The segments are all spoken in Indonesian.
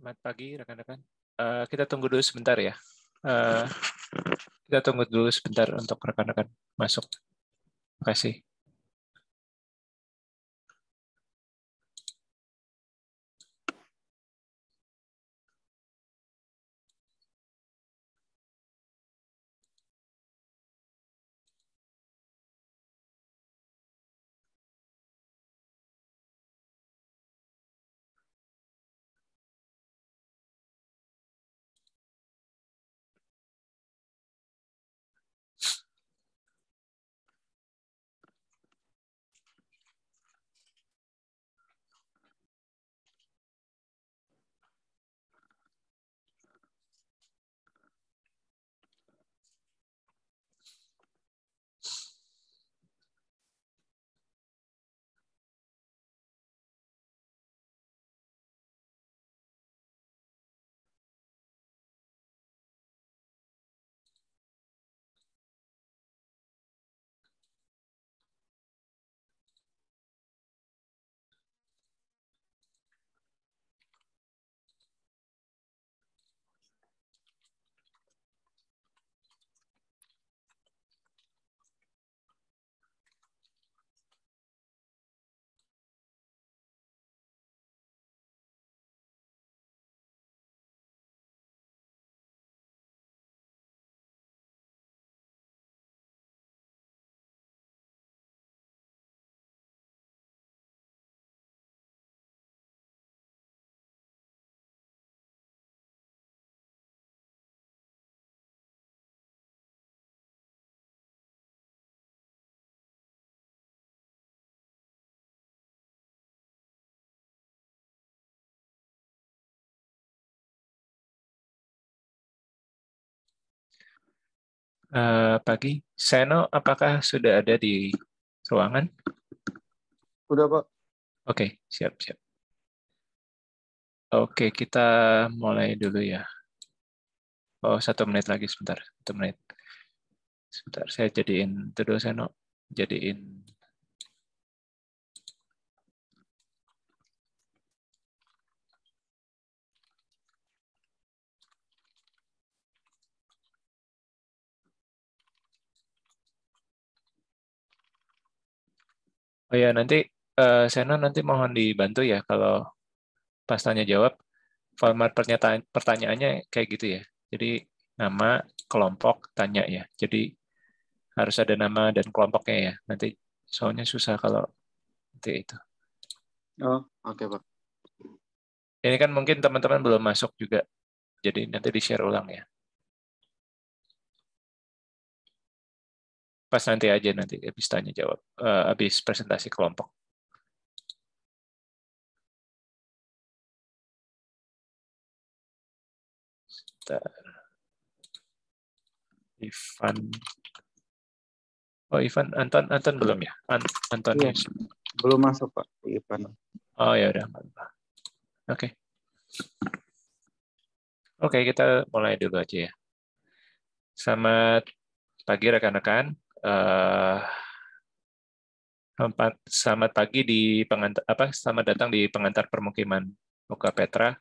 Selamat pagi rekan-rekan. Uh, kita tunggu dulu sebentar ya. Uh, kita tunggu dulu sebentar untuk rekan-rekan masuk. Terima kasih. Eh, pagi. Seno, apakah sudah ada di ruangan? Sudah, Pak. Oke, siap, siap. Oke, kita mulai dulu ya. Oh, satu menit lagi sebentar, satu menit. Sebentar, saya jadiin dulu Seno, jadiin Oh ya nanti uh, Sena nanti mohon dibantu ya kalau pas tanya jawab format pernyataan pertanyaannya kayak gitu ya. Jadi nama kelompok tanya ya. Jadi harus ada nama dan kelompoknya ya. Nanti soalnya susah kalau nanti itu. Oh, oke okay, pak. Ini kan mungkin teman-teman belum masuk juga, jadi nanti di share ulang ya. pas nanti aja nanti habis tanya jawab uh, eh, habis presentasi kelompok Ivan oh Ivan Anton Anton belum ya An Anton ya. belum masuk pak Ivan oh ya udah oke okay. oke okay, kita mulai dulu aja ya selamat pagi rekan-rekan Eh, selamat pagi di pengantar, apa selamat datang di pengantar permukiman Luka Petra.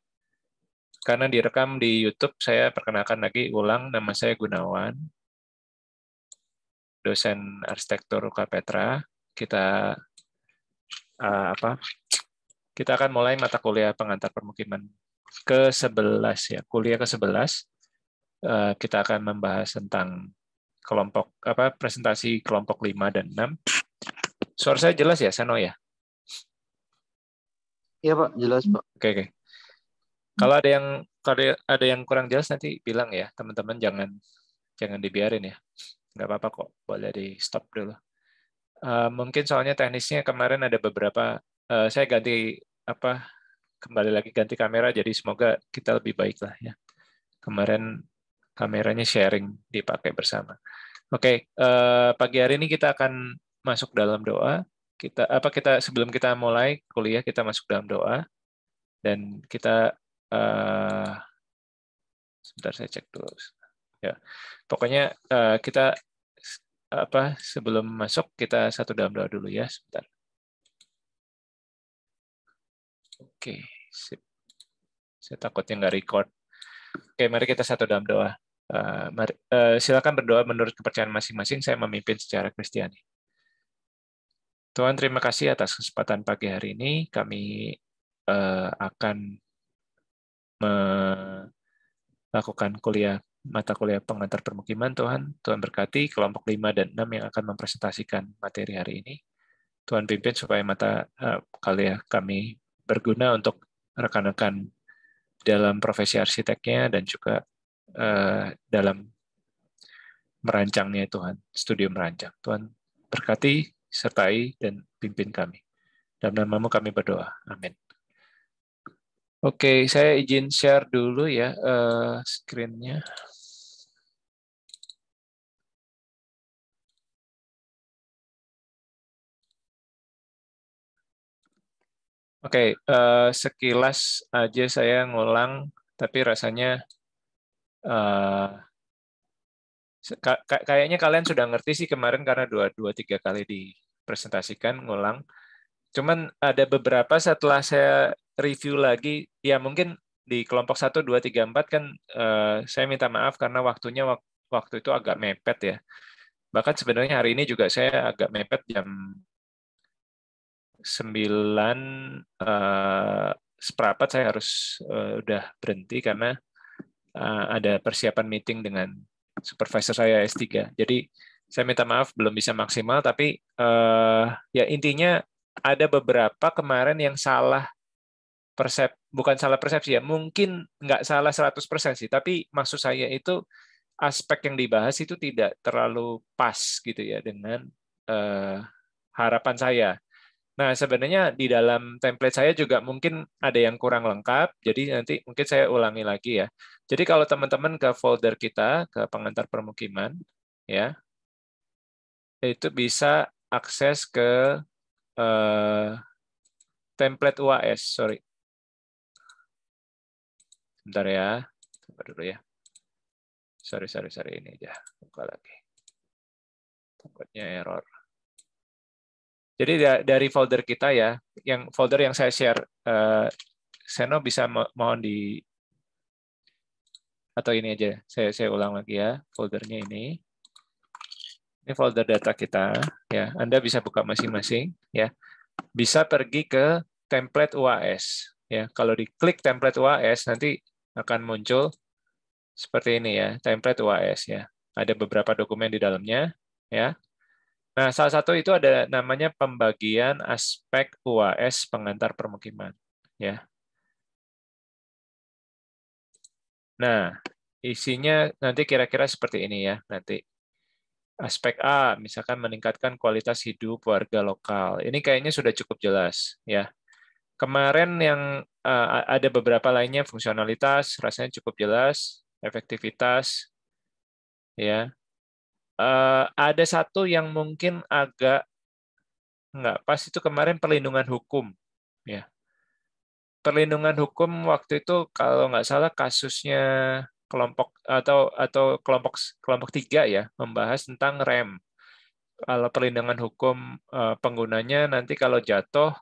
Karena direkam di YouTube, saya perkenalkan lagi ulang nama saya Gunawan, dosen arsitektur Luka Petra. Kita uh, apa? Kita akan mulai mata kuliah pengantar permukiman ke-11 ya, kuliah ke-11. Eh, kita akan membahas tentang kelompok apa presentasi kelompok 5 dan 6. Suara saya jelas ya, Seno ya? Iya, Pak, jelas, Pak. Oke, okay, oke. Okay. Kalau ada yang kalau ada yang kurang jelas nanti bilang ya, teman-teman jangan jangan dibiarin ya. Nggak apa-apa kok, boleh di stop dulu. Uh, mungkin soalnya teknisnya kemarin ada beberapa uh, saya ganti apa kembali lagi ganti kamera jadi semoga kita lebih baik lah ya. Kemarin kameranya sharing dipakai bersama. Oke, okay, uh, eh, pagi hari ini kita akan masuk dalam doa. Kita apa kita sebelum kita mulai kuliah kita masuk dalam doa dan kita uh, sebentar saya cek dulu. Ya, pokoknya uh, kita apa sebelum masuk kita satu dalam doa dulu ya sebentar. Oke, okay, Saya takutnya nggak record. Oke, okay, mari kita satu dalam doa. Eh, mari, uh, silakan berdoa menurut kepercayaan masing-masing. Saya memimpin secara Kristiani. Tuhan, terima kasih atas kesempatan pagi hari ini. Kami uh, akan melakukan kuliah mata kuliah pengantar permukiman Tuhan. Tuhan berkati kelompok 5 dan 6 yang akan mempresentasikan materi hari ini. Tuhan pimpin supaya mata uh, kuliah kami berguna untuk rekan-rekan dalam profesi arsiteknya dan juga Eh, dalam merancangnya Tuhan, studio merancang. Tuhan berkati, sertai, dan pimpin kami. Dalam namamu kami berdoa. Amin. Oke, saya izin share dulu ya uh, screen-nya. Oke, okay, uh, eh, sekilas aja saya ngulang, tapi rasanya uh, kayaknya kalian sudah ngerti sih kemarin karena dua dua tiga kali dipresentasikan ngulang. Cuman ada beberapa setelah saya review lagi, ya mungkin di kelompok 1, 2, 3, 4 kan uh, saya minta maaf karena waktunya waktu itu agak mepet ya. Bahkan sebenarnya hari ini juga saya agak mepet jam 9 uh, eh, seperempat saya harus uh, udah berhenti karena Eh, ada persiapan meeting dengan supervisor saya S3. Jadi saya minta maaf belum bisa maksimal, tapi uh, ya intinya ada beberapa kemarin yang salah persep, bukan salah persepsi ya, mungkin nggak salah 100% sih, tapi maksud saya itu aspek yang dibahas itu tidak terlalu pas gitu ya dengan uh, harapan saya. Nah, sebenarnya di dalam template saya juga mungkin ada yang kurang lengkap, jadi nanti mungkin saya ulangi lagi ya. Jadi kalau teman-teman ke folder kita, ke pengantar permukiman, ya, itu bisa akses ke uh, template UAS, sorry. Bentar ya, coba dulu ya. Sorry, sorry, sorry, ini aja. Buka lagi. Takutnya error. Jadi dari folder kita ya, yang folder yang saya share, eh, Seno bisa mohon di atau ini aja, saya saya ulang lagi ya foldernya ini. Ini folder data kita ya. Anda bisa buka masing-masing ya. Bisa pergi ke template UAS ya. Kalau diklik template UAS nanti akan muncul seperti ini ya, template UAS ya. Ada beberapa dokumen di dalamnya ya. Nah, salah satu itu ada namanya pembagian aspek UAS pengantar permukiman, ya. Nah, isinya nanti kira-kira seperti ini ya, nanti. Aspek A, misalkan meningkatkan kualitas hidup warga lokal. Ini kayaknya sudah cukup jelas, ya. Kemarin yang e, ada beberapa lainnya, fungsionalitas rasanya cukup jelas, efektivitas, ya Uh, ada satu yang mungkin agak nggak pas itu kemarin perlindungan hukum, ya. Perlindungan hukum waktu itu kalau nggak salah kasusnya kelompok atau atau kelompok kelompok tiga ya membahas tentang rem. Kalau perlindungan hukum uh, penggunanya nanti kalau jatuh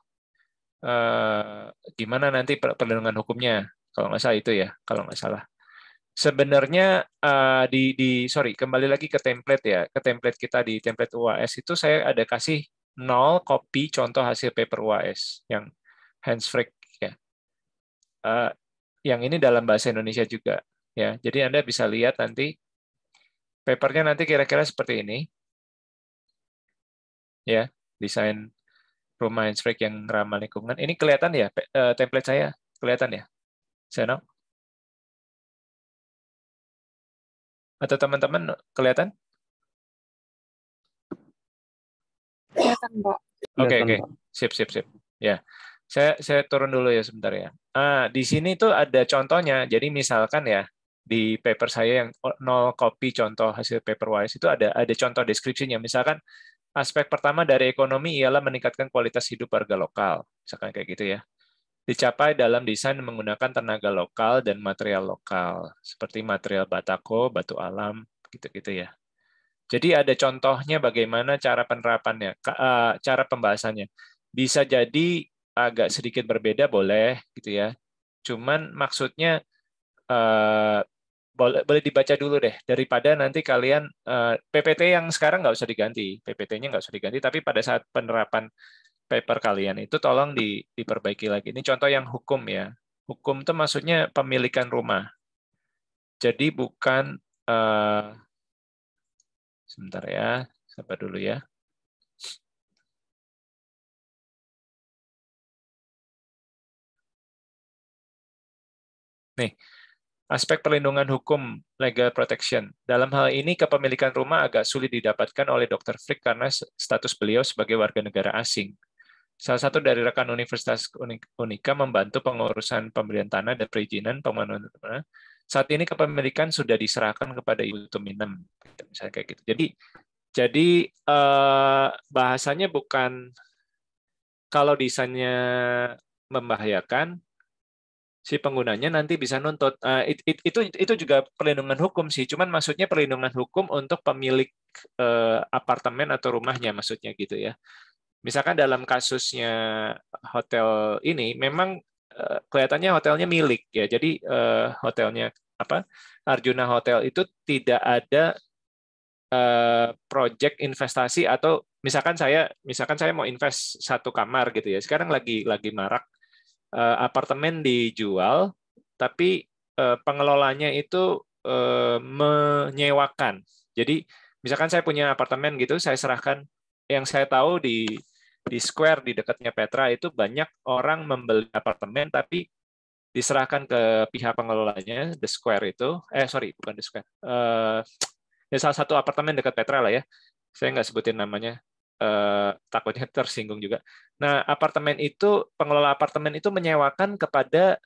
uh, gimana nanti perlindungan hukumnya kalau nggak salah itu ya kalau nggak salah sebenarnya uh, di di sorry kembali lagi ke template ya ke template kita di template UAS itu saya ada kasih nol copy contoh hasil paper UAS yang hands free ya uh, yang ini dalam bahasa Indonesia juga ya jadi anda bisa lihat nanti papernya nanti kira-kira seperti ini ya desain rumah hands free yang ramah lingkungan ini kelihatan ya eh, template saya kelihatan ya Seno? atau teman-teman kelihatan? Kelihatan, mbak Oke, oke. Okay. Sip, sip, sip. Ya. Saya saya turun dulu ya sebentar ya. Ah, di sini tuh ada contohnya. Jadi misalkan ya di paper saya yang nol copy contoh hasil paper wise itu ada ada contoh deskripsinya. Misalkan aspek pertama dari ekonomi ialah meningkatkan kualitas hidup warga lokal. Misalkan kayak gitu ya dicapai dalam desain menggunakan tenaga lokal dan material lokal, seperti material batako, batu alam, gitu-gitu ya. Jadi ada contohnya bagaimana cara penerapannya, eh, cara pembahasannya. Bisa jadi agak sedikit berbeda boleh, gitu ya. Cuman maksudnya eh, boleh boleh dibaca dulu deh daripada nanti kalian eh, PPT yang sekarang nggak usah diganti, PPT-nya nggak usah diganti, tapi pada saat penerapan paper kalian itu tolong di, diperbaiki lagi. Ini contoh yang hukum ya. Hukum itu maksudnya pemilikan rumah. Jadi bukan uh, sebentar ya, sabar dulu ya. Nih, aspek perlindungan hukum legal protection. Dalam hal ini, kepemilikan rumah agak sulit didapatkan oleh Dr. Frick karena status beliau sebagai warga negara asing. Salah satu dari rekan Universitas Unika membantu pengurusan pemberian tanah dan perizinan pemenuhan. Saat ini kepemilikan sudah diserahkan kepada Ibu Tuminem, misalnya kayak gitu. Jadi jadi eh, bahasanya bukan kalau desainnya membahayakan si penggunanya nanti bisa nuntut. Eh, it, itu itu juga perlindungan hukum sih, cuman maksudnya perlindungan hukum untuk pemilik eh, apartemen atau rumahnya maksudnya gitu ya misalkan dalam kasusnya hotel ini memang eh, kelihatannya hotelnya milik ya. Jadi eh, hotelnya apa Arjuna Hotel itu tidak ada eh, project investasi atau misalkan saya misalkan saya mau invest satu kamar gitu ya. Sekarang lagi lagi marak apartemen dijual tapi pengelolanya itu menyewakan. Jadi misalkan saya punya apartemen gitu, saya serahkan yang saya tahu di di Square di dekatnya Petra itu banyak orang membeli apartemen tapi diserahkan ke pihak pengelolanya The Square itu eh sorry bukan The Square uh, salah satu apartemen dekat Petra lah ya saya nggak sebutin namanya uh, takutnya tersinggung juga nah apartemen itu pengelola apartemen itu menyewakan kepada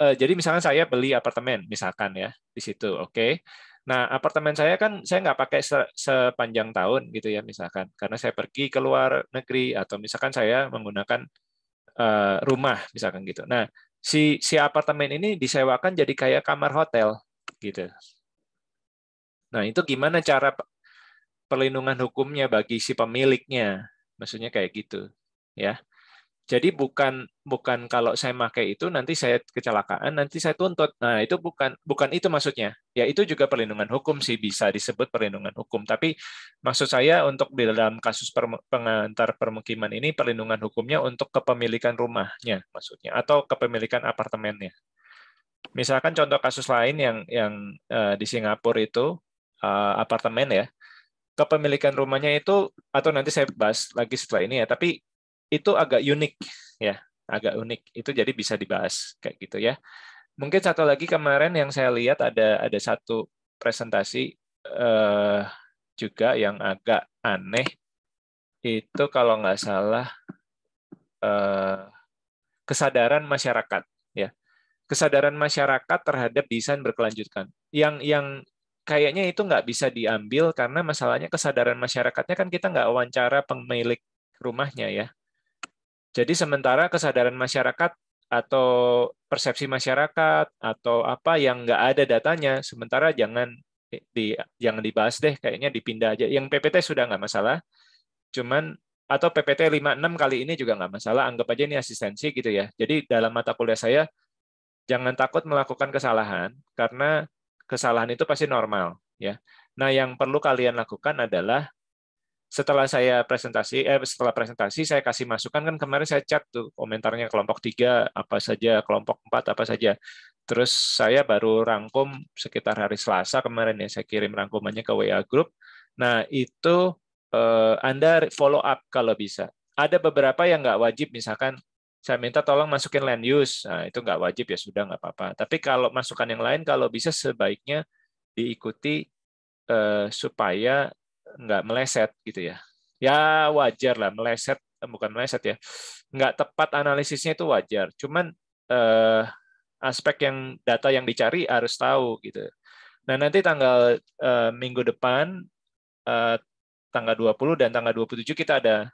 uh, jadi misalkan saya beli apartemen misalkan ya di situ oke okay? Nah, apartemen saya kan saya nggak pakai se sepanjang tahun gitu ya misalkan, karena saya pergi ke luar negeri atau misalkan saya menggunakan uh, rumah misalkan gitu. Nah, si si apartemen ini disewakan jadi kayak kamar hotel gitu. Nah, itu gimana cara perlindungan hukumnya bagi si pemiliknya? Maksudnya kayak gitu, ya. Jadi bukan bukan kalau saya pakai itu nanti saya kecelakaan, nanti saya tuntut. Nah, itu bukan bukan itu maksudnya. Ya, itu juga perlindungan hukum sih bisa disebut perlindungan hukum, tapi maksud saya untuk di dalam kasus per, pengantar permukiman ini perlindungan hukumnya untuk kepemilikan rumahnya maksudnya atau kepemilikan apartemennya. Misalkan contoh kasus lain yang yang uh, di Singapura itu uh, apartemen ya kepemilikan rumahnya itu atau nanti saya bahas lagi setelah ini ya tapi itu agak unik ya, agak unik. Itu jadi bisa dibahas kayak gitu ya. Mungkin satu lagi kemarin yang saya lihat ada ada satu presentasi eh, juga yang agak aneh. Itu kalau nggak salah eh, kesadaran masyarakat ya. Kesadaran masyarakat terhadap desain berkelanjutan. Yang yang kayaknya itu nggak bisa diambil karena masalahnya kesadaran masyarakatnya kan kita nggak wawancara pemilik rumahnya ya jadi sementara kesadaran masyarakat atau persepsi masyarakat atau apa yang nggak ada datanya, sementara jangan di jangan dibahas deh, kayaknya dipindah aja. Yang PPT sudah nggak masalah, cuman atau PPT 56 kali ini juga nggak masalah, anggap aja ini asistensi gitu ya. Jadi dalam mata kuliah saya, jangan takut melakukan kesalahan, karena kesalahan itu pasti normal. ya. Nah, yang perlu kalian lakukan adalah setelah saya presentasi eh setelah presentasi saya kasih masukan kan kemarin saya chat tuh komentarnya kelompok tiga apa saja kelompok empat apa saja terus saya baru rangkum sekitar hari Selasa kemarin ya saya kirim rangkumannya ke WA group nah itu eh, anda follow up kalau bisa ada beberapa yang nggak wajib misalkan saya minta tolong masukin land use nah, itu nggak wajib ya sudah nggak apa-apa tapi kalau masukan yang lain kalau bisa sebaiknya diikuti eh, supaya nggak meleset gitu ya. Ya wajar lah meleset bukan meleset ya. Nggak tepat analisisnya itu wajar. Cuman eh, aspek yang data yang dicari harus tahu gitu. Nah, nanti tanggal eh, minggu depan eh, tanggal 20 dan tanggal 27 kita ada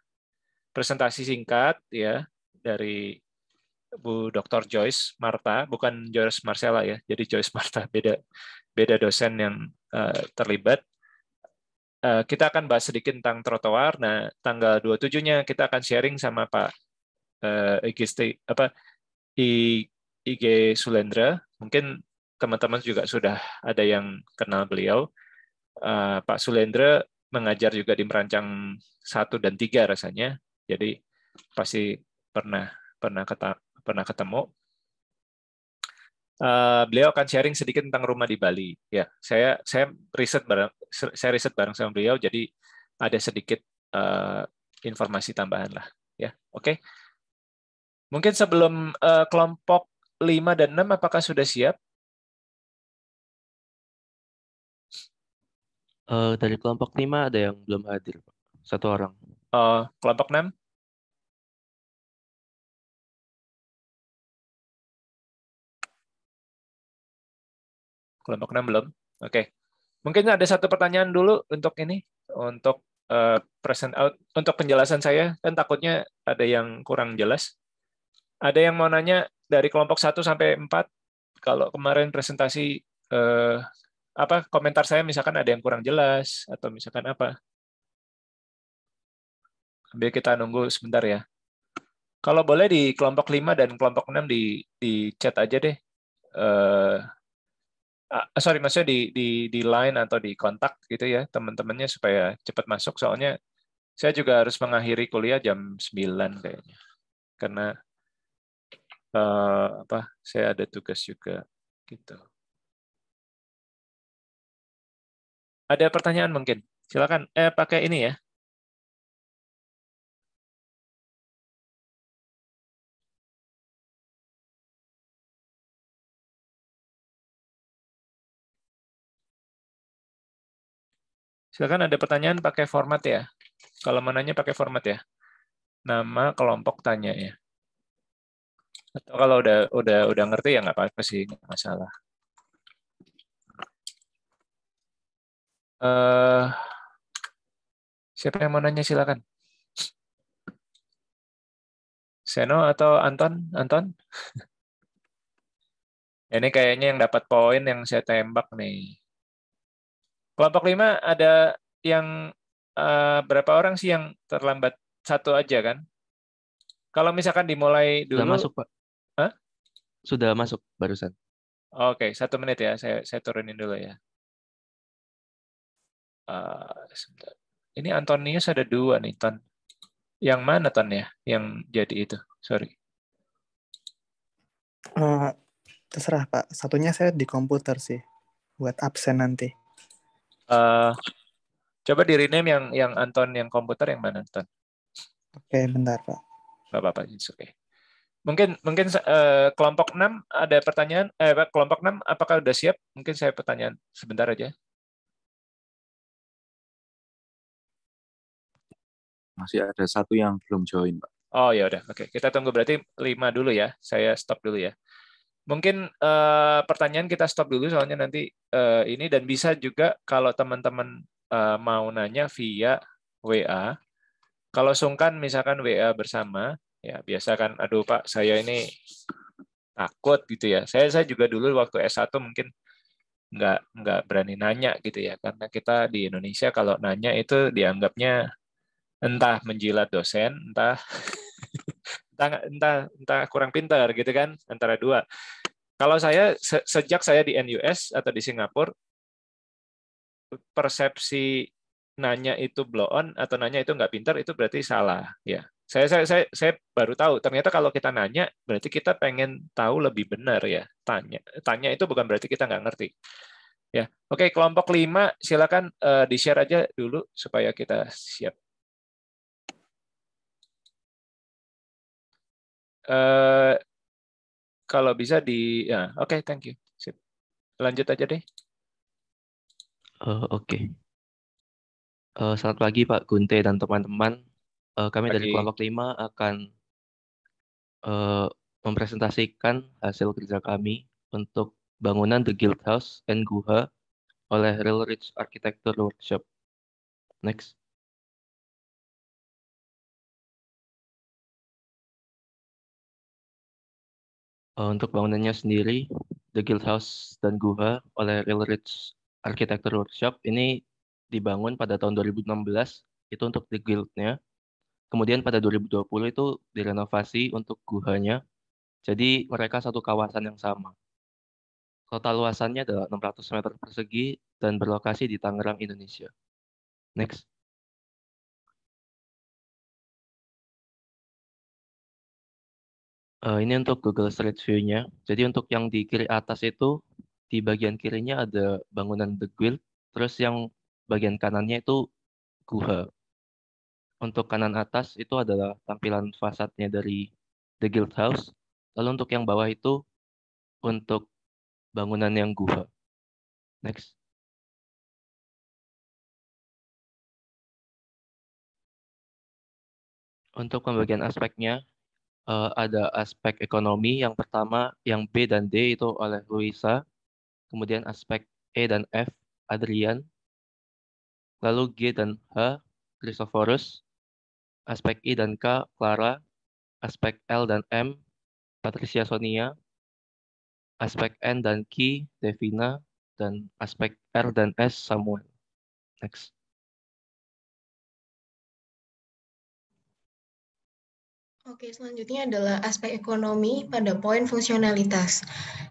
presentasi singkat ya dari Bu Dr. Joyce Marta, bukan Joyce Marcella ya. Jadi Joyce Marta beda beda dosen yang eh, terlibat Eh, kita akan bahas sedikit tentang trotoar. Nah, tanggal 27-nya kita akan sharing sama Pak eh, IG apa IG Sulendra. Mungkin teman-teman juga sudah ada yang kenal beliau. Eh, Pak Sulendra mengajar juga di merancang satu dan tiga rasanya. Jadi pasti pernah pernah ketemu. Eh, beliau akan sharing sedikit tentang rumah di Bali. Ya, saya saya riset bareng saya riset bareng sama beliau, jadi ada sedikit uh, informasi tambahan lah. Ya, oke. Okay. Mungkin sebelum uh, kelompok 5 dan 6 apakah sudah siap? Uh, dari kelompok 5 ada yang belum hadir, Satu orang. Uh, kelompok 6? Kelompok 6 belum? Oke. Okay. Mungkin ada satu pertanyaan dulu untuk ini, untuk eh, present out, untuk penjelasan saya, kan takutnya ada yang kurang jelas. Ada yang mau nanya dari kelompok 1 sampai 4, kalau kemarin presentasi uh, apa komentar saya misalkan ada yang kurang jelas atau misalkan apa. Ambil kita nunggu sebentar ya. Kalau boleh di kelompok 5 dan kelompok 6 di di chat aja deh. Uh, uh, sorry maksudnya di di di line atau di kontak gitu ya teman-temannya supaya cepat masuk soalnya saya juga harus mengakhiri kuliah jam 9 kayaknya karena uh, apa saya ada tugas juga gitu ada pertanyaan mungkin silakan eh pakai ini ya Silakan ada pertanyaan pakai format ya. Kalau menanya pakai format ya. Nama kelompok tanya ya. Atau kalau udah udah udah ngerti ya nggak apa-apa sih, nggak masalah. Uh, siapa yang mau nanya silakan. Seno atau Anton? Anton? Ini kayaknya yang dapat poin yang saya tembak nih. Kelompok lima ada yang uh, berapa orang sih yang terlambat satu aja kan? Kalau misalkan dimulai dulu. Sudah masuk pak. Huh? Sudah masuk barusan. Oke, okay, satu menit ya. Saya saya turunin dulu ya. Uh, Ini Antonius ada dua nih, Ton. Yang mana, Ton ya? Yang jadi itu. Sorry. Uh, terserah, Pak. Satunya saya di komputer sih. Buat absen nanti. Uh, coba di rename yang yang Anton yang komputer yang mana Anton? Oke, okay, bentar Pak. Bapak apa-apa, oke. Okay. Mungkin mungkin uh, kelompok 6 ada pertanyaan eh kelompok 6 apakah sudah siap? Mungkin saya pertanyaan sebentar aja. Masih ada satu yang belum join, Pak. Oh ya udah, oke. Okay. Kita tunggu berarti 5 dulu ya. Saya stop dulu ya mungkin uh, pertanyaan kita stop dulu soalnya nanti uh, ini dan bisa juga kalau teman-teman uh, mau nanya via WA. Kalau sungkan misalkan WA bersama, ya biasa kan aduh Pak, saya ini takut gitu ya. Saya saya juga dulu waktu S1 mungkin nggak nggak berani nanya gitu ya karena kita di Indonesia kalau nanya itu dianggapnya entah menjilat dosen entah entah entah entah kurang pintar gitu kan antara dua. Kalau saya se sejak saya di NUS atau di Singapura persepsi nanya itu blow on atau nanya itu nggak pintar itu berarti salah ya. Saya saya saya, saya baru tahu ternyata kalau kita nanya berarti kita pengen tahu lebih benar ya. Tanya tanya itu bukan berarti kita nggak ngerti. Ya, oke kelompok lima silakan uh, eh, di share aja dulu supaya kita siap. Eh, kalau bisa di ya oke okay, thank you Sip. lanjut aja deh uh, oke okay. uh, eh, selamat pagi Pak Gunte dan teman-teman uh, kami pagi. dari kelompok 5 akan uh, mempresentasikan hasil kerja kami untuk bangunan The Guild House and Guha oleh Real Rich Architecture Workshop. Next. Uh, untuk bangunannya sendiri, The Guild House dan Guha oleh Real Rich Architecture Workshop ini dibangun pada tahun 2016 itu untuk The Guild-nya. Kemudian pada 2020 itu direnovasi untuk guhanya. Jadi mereka satu kawasan yang sama. Total luasannya adalah 600 meter persegi dan berlokasi di Tangerang, Indonesia. Next. Uh, ini untuk Google Street View-nya. Jadi untuk yang di kiri atas itu, di bagian kirinya ada bangunan The Guild, terus yang bagian kanannya itu guha. Untuk kanan atas itu adalah tampilan fasadnya dari The Guild House. Lalu untuk yang bawah itu untuk bangunan yang guha. Next. Untuk pembagian aspeknya, uh, ada aspek ekonomi yang pertama yang B dan D itu oleh Luisa, kemudian aspek E dan F Adrian, lalu G dan H Christophorus, aspek I dan K Clara, aspek L dan M Patricia Sonia, aspek N dan Ki Devina, dan aspek R dan S Samuel. Next. Oke, selanjutnya adalah aspek ekonomi pada poin fungsionalitas.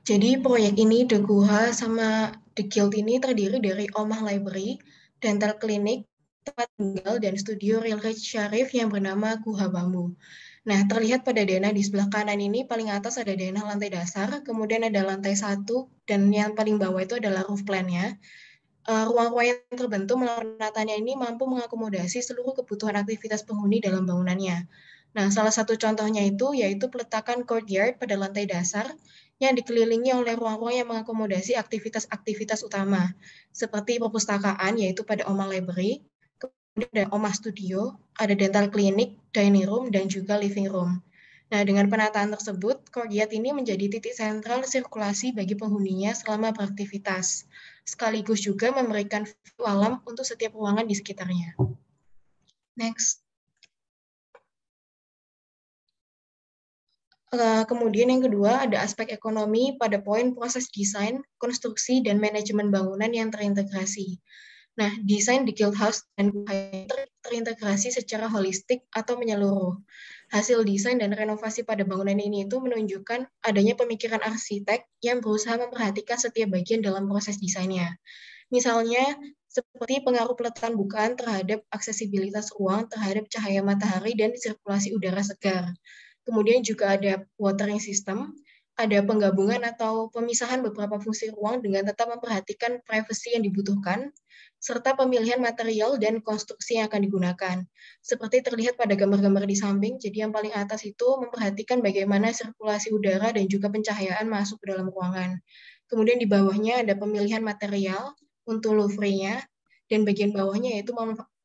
Jadi proyek ini The Guha sama The Guild ini terdiri dari Omah Library, Dental Clinic, tempat tinggal, dan studio Real Rich Sharif yang bernama Guha Bambu. Nah, terlihat pada dana di sebelah kanan ini paling atas ada dana lantai dasar, kemudian ada lantai satu, dan yang paling bawah itu adalah roof plan-nya. Eh, ruang-ruang yang terbentuk melalui penataannya ini mampu mengakomodasi seluruh kebutuhan aktivitas penghuni dalam bangunannya. Nah, salah satu contohnya itu yaitu peletakan courtyard pada lantai dasar yang dikelilingi oleh ruang-ruang yang mengakomodasi aktivitas-aktivitas utama, seperti perpustakaan yaitu pada OMA Library, kemudian ada OMA Studio, ada dental clinic, dining room, dan juga living room. Nah, dengan penataan tersebut, courtyard ini menjadi titik sentral sirkulasi bagi penghuninya selama beraktivitas, sekaligus juga memberikan view alam untuk setiap ruangan di sekitarnya. Next. Eh, kemudian yang kedua ada aspek ekonomi pada poin proses desain, konstruksi, dan manajemen bangunan yang terintegrasi. Nah, desain di Guildhouse dan terintegrasi secara holistik atau menyeluruh. Hasil desain dan renovasi pada bangunan ini itu menunjukkan adanya pemikiran arsitek yang berusaha memperhatikan setiap bagian dalam proses desainnya. Misalnya, seperti pengaruh peletakan bukaan terhadap aksesibilitas ruang terhadap cahaya matahari dan sirkulasi udara segar. Kemudian juga ada watering system, ada penggabungan atau pemisahan beberapa fungsi ruang dengan tetap memperhatikan privasi yang dibutuhkan, serta pemilihan material dan konstruksi yang akan digunakan. Seperti terlihat pada gambar-gambar di samping, jadi yang paling atas itu memperhatikan bagaimana sirkulasi udara dan juga pencahayaan masuk ke dalam ruangan. Kemudian di bawahnya ada pemilihan material untuk louvre-nya, dan bagian bawahnya yaitu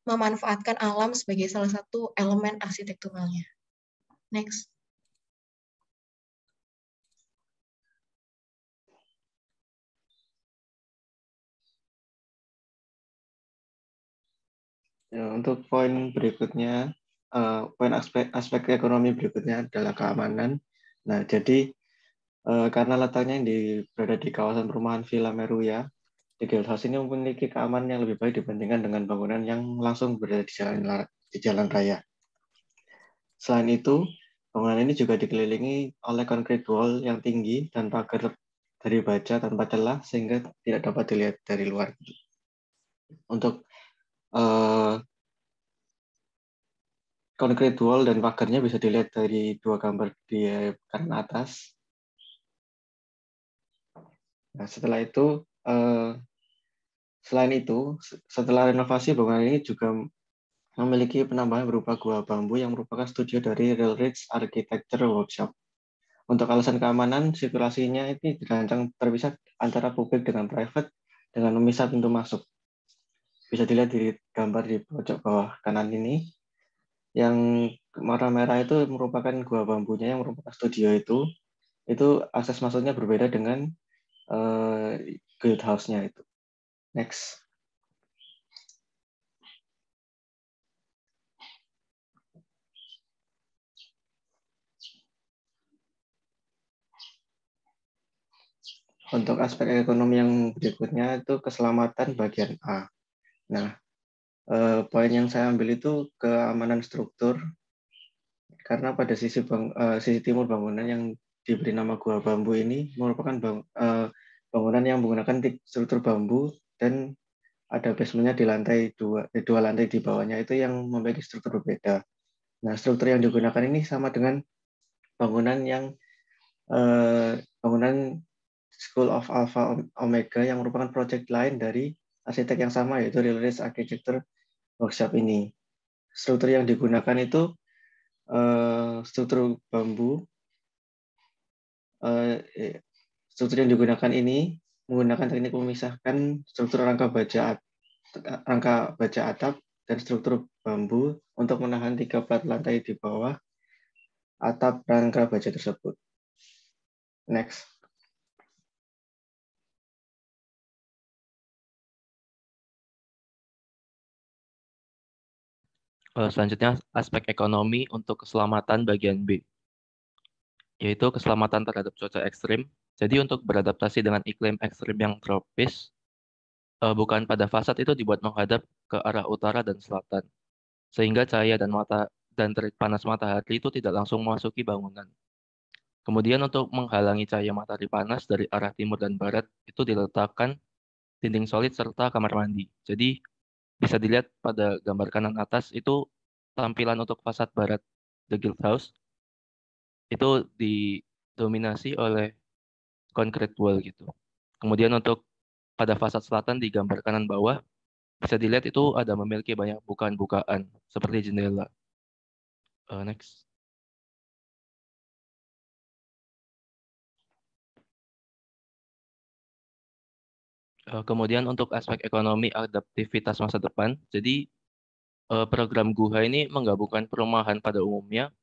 memanfaatkan alam sebagai salah satu elemen arsitekturalnya. Next. Ya, untuk poin berikutnya, uh, poin aspek aspek ekonomi berikutnya adalah keamanan. Nah, jadi uh, karena letaknya yang di, berada di kawasan perumahan Villa Meruya, The Guild House ini memiliki keamanan yang lebih baik dibandingkan dengan bangunan yang langsung berada di jalan di jalan raya. Selain itu, bangunan ini juga dikelilingi oleh concrete wall yang tinggi dan pagar dari baja tanpa celah sehingga tidak dapat dilihat dari luar. Untuk uh, concrete wall dan pagarnya bisa dilihat dari dua gambar di kanan atas. Nah, setelah itu, uh, selain itu, setelah renovasi bangunan ini juga memiliki penambahan berupa gua bambu yang merupakan studio dari Real Ridge Architecture Workshop. Untuk alasan keamanan, sirkulasinya ini dirancang terpisah antara publik dengan private dengan memisah pintu masuk. Bisa dilihat di gambar di pojok bawah kanan ini. Yang merah-merah itu merupakan gua bambunya yang merupakan studio itu. Itu akses masuknya berbeda dengan uh, eh, guild house-nya itu. Next. Untuk aspek ekonomi yang berikutnya itu keselamatan hmm. bagian A. Nah, eh, poin yang saya ambil itu keamanan struktur karena pada sisi bang, eh, sisi timur bangunan yang diberi nama gua bambu ini merupakan bang, eh, bangunan yang menggunakan struktur bambu dan ada basementnya di lantai dua, eh, dua lantai di bawahnya itu yang memiliki struktur berbeda. Nah, struktur yang digunakan ini sama dengan bangunan yang eh, bangunan School of Alpha Omega yang merupakan project lain dari arsitek yang sama yaitu Real Race Architecture Workshop ini. Struktur yang digunakan itu uh, struktur bambu. Uh, struktur yang digunakan ini menggunakan teknik memisahkan struktur rangka baja rangka baja atap dan struktur bambu untuk menahan tiga plat lantai di bawah atap rangka baja tersebut. Next. Eh, selanjutnya aspek ekonomi untuk keselamatan bagian B, yaitu keselamatan terhadap cuaca ekstrim. Jadi untuk beradaptasi dengan iklim ekstrim yang tropis, eh, bukan pada fasad itu dibuat menghadap ke arah utara dan selatan, sehingga cahaya dan mata dan terik panas matahari itu tidak langsung memasuki bangunan. Kemudian untuk menghalangi cahaya matahari panas dari arah timur dan barat itu diletakkan dinding solid serta kamar mandi. Jadi bisa dilihat pada gambar kanan atas itu tampilan untuk fasad barat The Guild House itu didominasi oleh concrete wall gitu. Kemudian untuk pada fasad selatan di gambar kanan bawah bisa dilihat itu ada memiliki banyak bukaan-bukaan seperti jendela. Uh, next. Eh, kemudian untuk aspek ekonomi adaptivitas masa depan, jadi eh, program Guha ini menggabungkan perumahan pada umumnya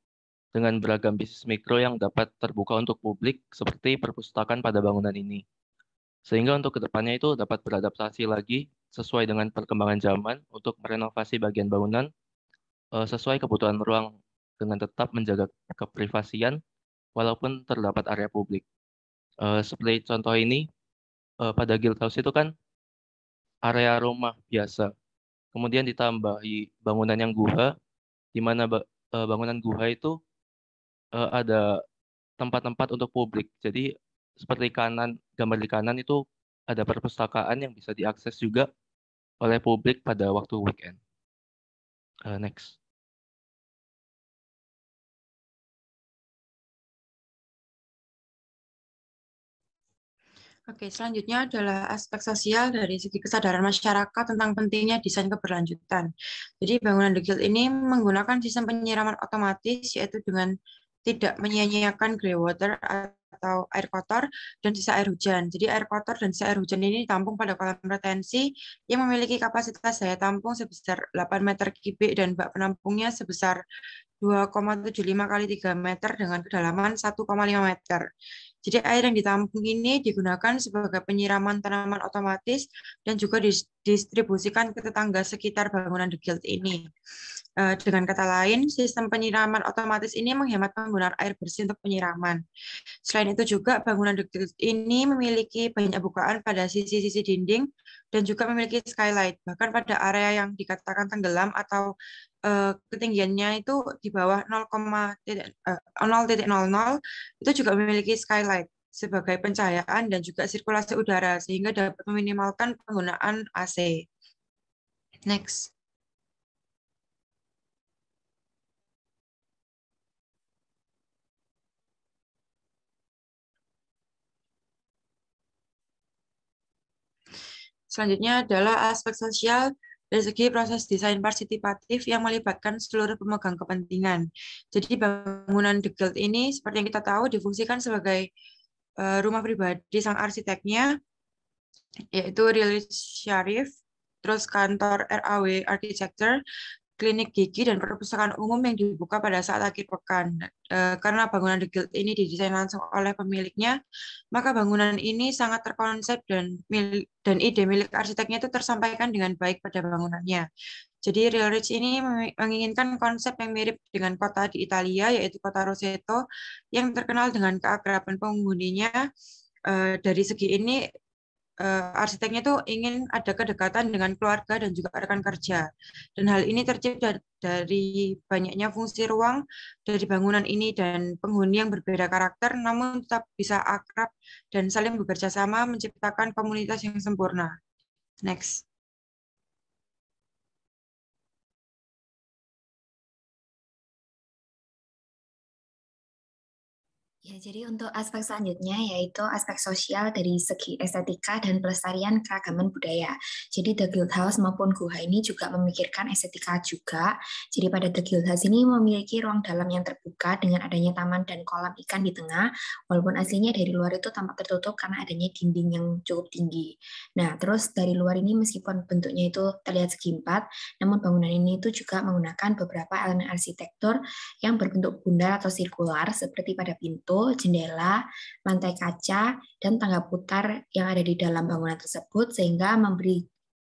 dengan beragam bisnis mikro yang dapat terbuka untuk publik seperti perpustakaan pada bangunan ini. Sehingga untuk kedepannya itu dapat beradaptasi lagi sesuai dengan perkembangan zaman untuk merenovasi bagian bangunan eh, sesuai kebutuhan ruang dengan tetap menjaga keprivasian walaupun terdapat area publik. Seperti contoh ini, uh, pada guildhouse itu kan area rumah biasa. Kemudian ditambahi bangunan yang guha, di mana ba uh, bangunan guha itu uh, ada tempat-tempat untuk publik. Jadi seperti kanan, gambar di kanan itu ada perpustakaan yang bisa diakses juga oleh publik pada waktu weekend. Uh, next. Oke, selanjutnya adalah aspek sosial dari segi kesadaran masyarakat tentang pentingnya desain keberlanjutan. Jadi bangunan degil ini menggunakan sistem penyiraman otomatis yaitu dengan tidak menyia-nyiakan grey water atau air kotor dan sisa air hujan. Jadi air kotor dan sisa air hujan ini ditampung pada kolam retensi yang memiliki kapasitas daya tampung sebesar 8 meter kubik dan bak penampungnya sebesar 2,75 kali 3 meter dengan kedalaman 1,5 meter. Jadi air yang ditampung ini digunakan sebagai penyiraman tanaman otomatis dan juga didistribusikan ke tetangga sekitar bangunan The Guild ini. Eh, dengan kata lain, sistem penyiraman otomatis ini menghemat penggunaan air bersih untuk penyiraman. Selain itu juga, bangunan The Guild ini memiliki banyak bukaan pada sisi-sisi dinding dan juga memiliki skylight. Bahkan pada area yang dikatakan tenggelam atau uh, ketinggiannya itu di bawah 0,00 eh, itu juga memiliki skylight sebagai pencahayaan dan juga sirkulasi udara sehingga dapat meminimalkan penggunaan AC. Next. Selanjutnya adalah aspek sosial dari segi proses desain partisipatif yang melibatkan seluruh pemegang kepentingan. Jadi bangunan The Guild ini seperti yang kita tahu difungsikan sebagai eh, rumah pribadi sang arsiteknya yaitu Rilis Syarif, terus kantor RAW Architecture, klinik gigi dan perpustakaan umum yang dibuka pada saat akhir pekan. Eh, karena bangunan The Guild ini didesain langsung oleh pemiliknya, maka bangunan ini sangat terkonsep dan dan ide milik arsiteknya itu tersampaikan dengan baik pada bangunannya. Jadi Real Rich ini menginginkan konsep yang mirip dengan kota di Italia, yaitu kota Roseto, yang terkenal dengan keakraban penghuninya. Eh, dari segi ini, uh, arsiteknya itu ingin ada kedekatan dengan keluarga dan juga rekan kerja. Dan hal ini tercipta dari banyaknya fungsi ruang dari bangunan ini dan penghuni yang berbeda karakter namun tetap bisa akrab dan saling bekerja sama menciptakan komunitas yang sempurna. Next. Ya, jadi untuk aspek selanjutnya yaitu aspek sosial dari segi estetika dan pelestarian keragaman budaya. Jadi The Guild House maupun Guha ini juga memikirkan estetika juga. Jadi pada The Guild House ini memiliki ruang dalam yang terbuka dengan adanya taman dan kolam ikan di tengah, walaupun aslinya dari luar itu tampak tertutup karena adanya dinding yang cukup tinggi. Nah, terus dari luar ini meskipun bentuknya itu terlihat segi empat, namun bangunan ini itu juga menggunakan beberapa elemen arsitektur yang berbentuk bundar atau sirkular seperti pada pintu jendela, lantai kaca, dan tangga putar yang ada di dalam bangunan tersebut sehingga memberi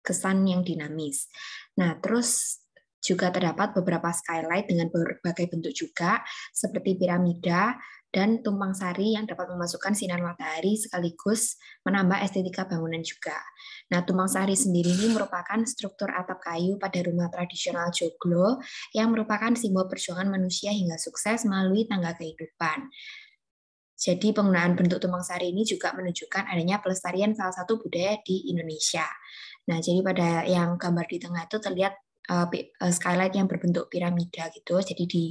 kesan yang dinamis. Nah, terus juga terdapat beberapa skylight dengan berbagai bentuk juga, seperti piramida dan tumpang sari yang dapat memasukkan sinar matahari sekaligus menambah estetika bangunan juga. Nah, tumpang sari sendiri ini merupakan struktur atap kayu pada rumah tradisional Joglo yang merupakan simbol perjuangan manusia hingga sukses melalui tangga kehidupan. Jadi penggunaan bentuk tumpeng sari ini juga menunjukkan adanya pelestarian salah satu budaya di Indonesia. Nah, jadi pada yang gambar di tengah itu terlihat eh, eh, skylight yang berbentuk piramida gitu. Jadi di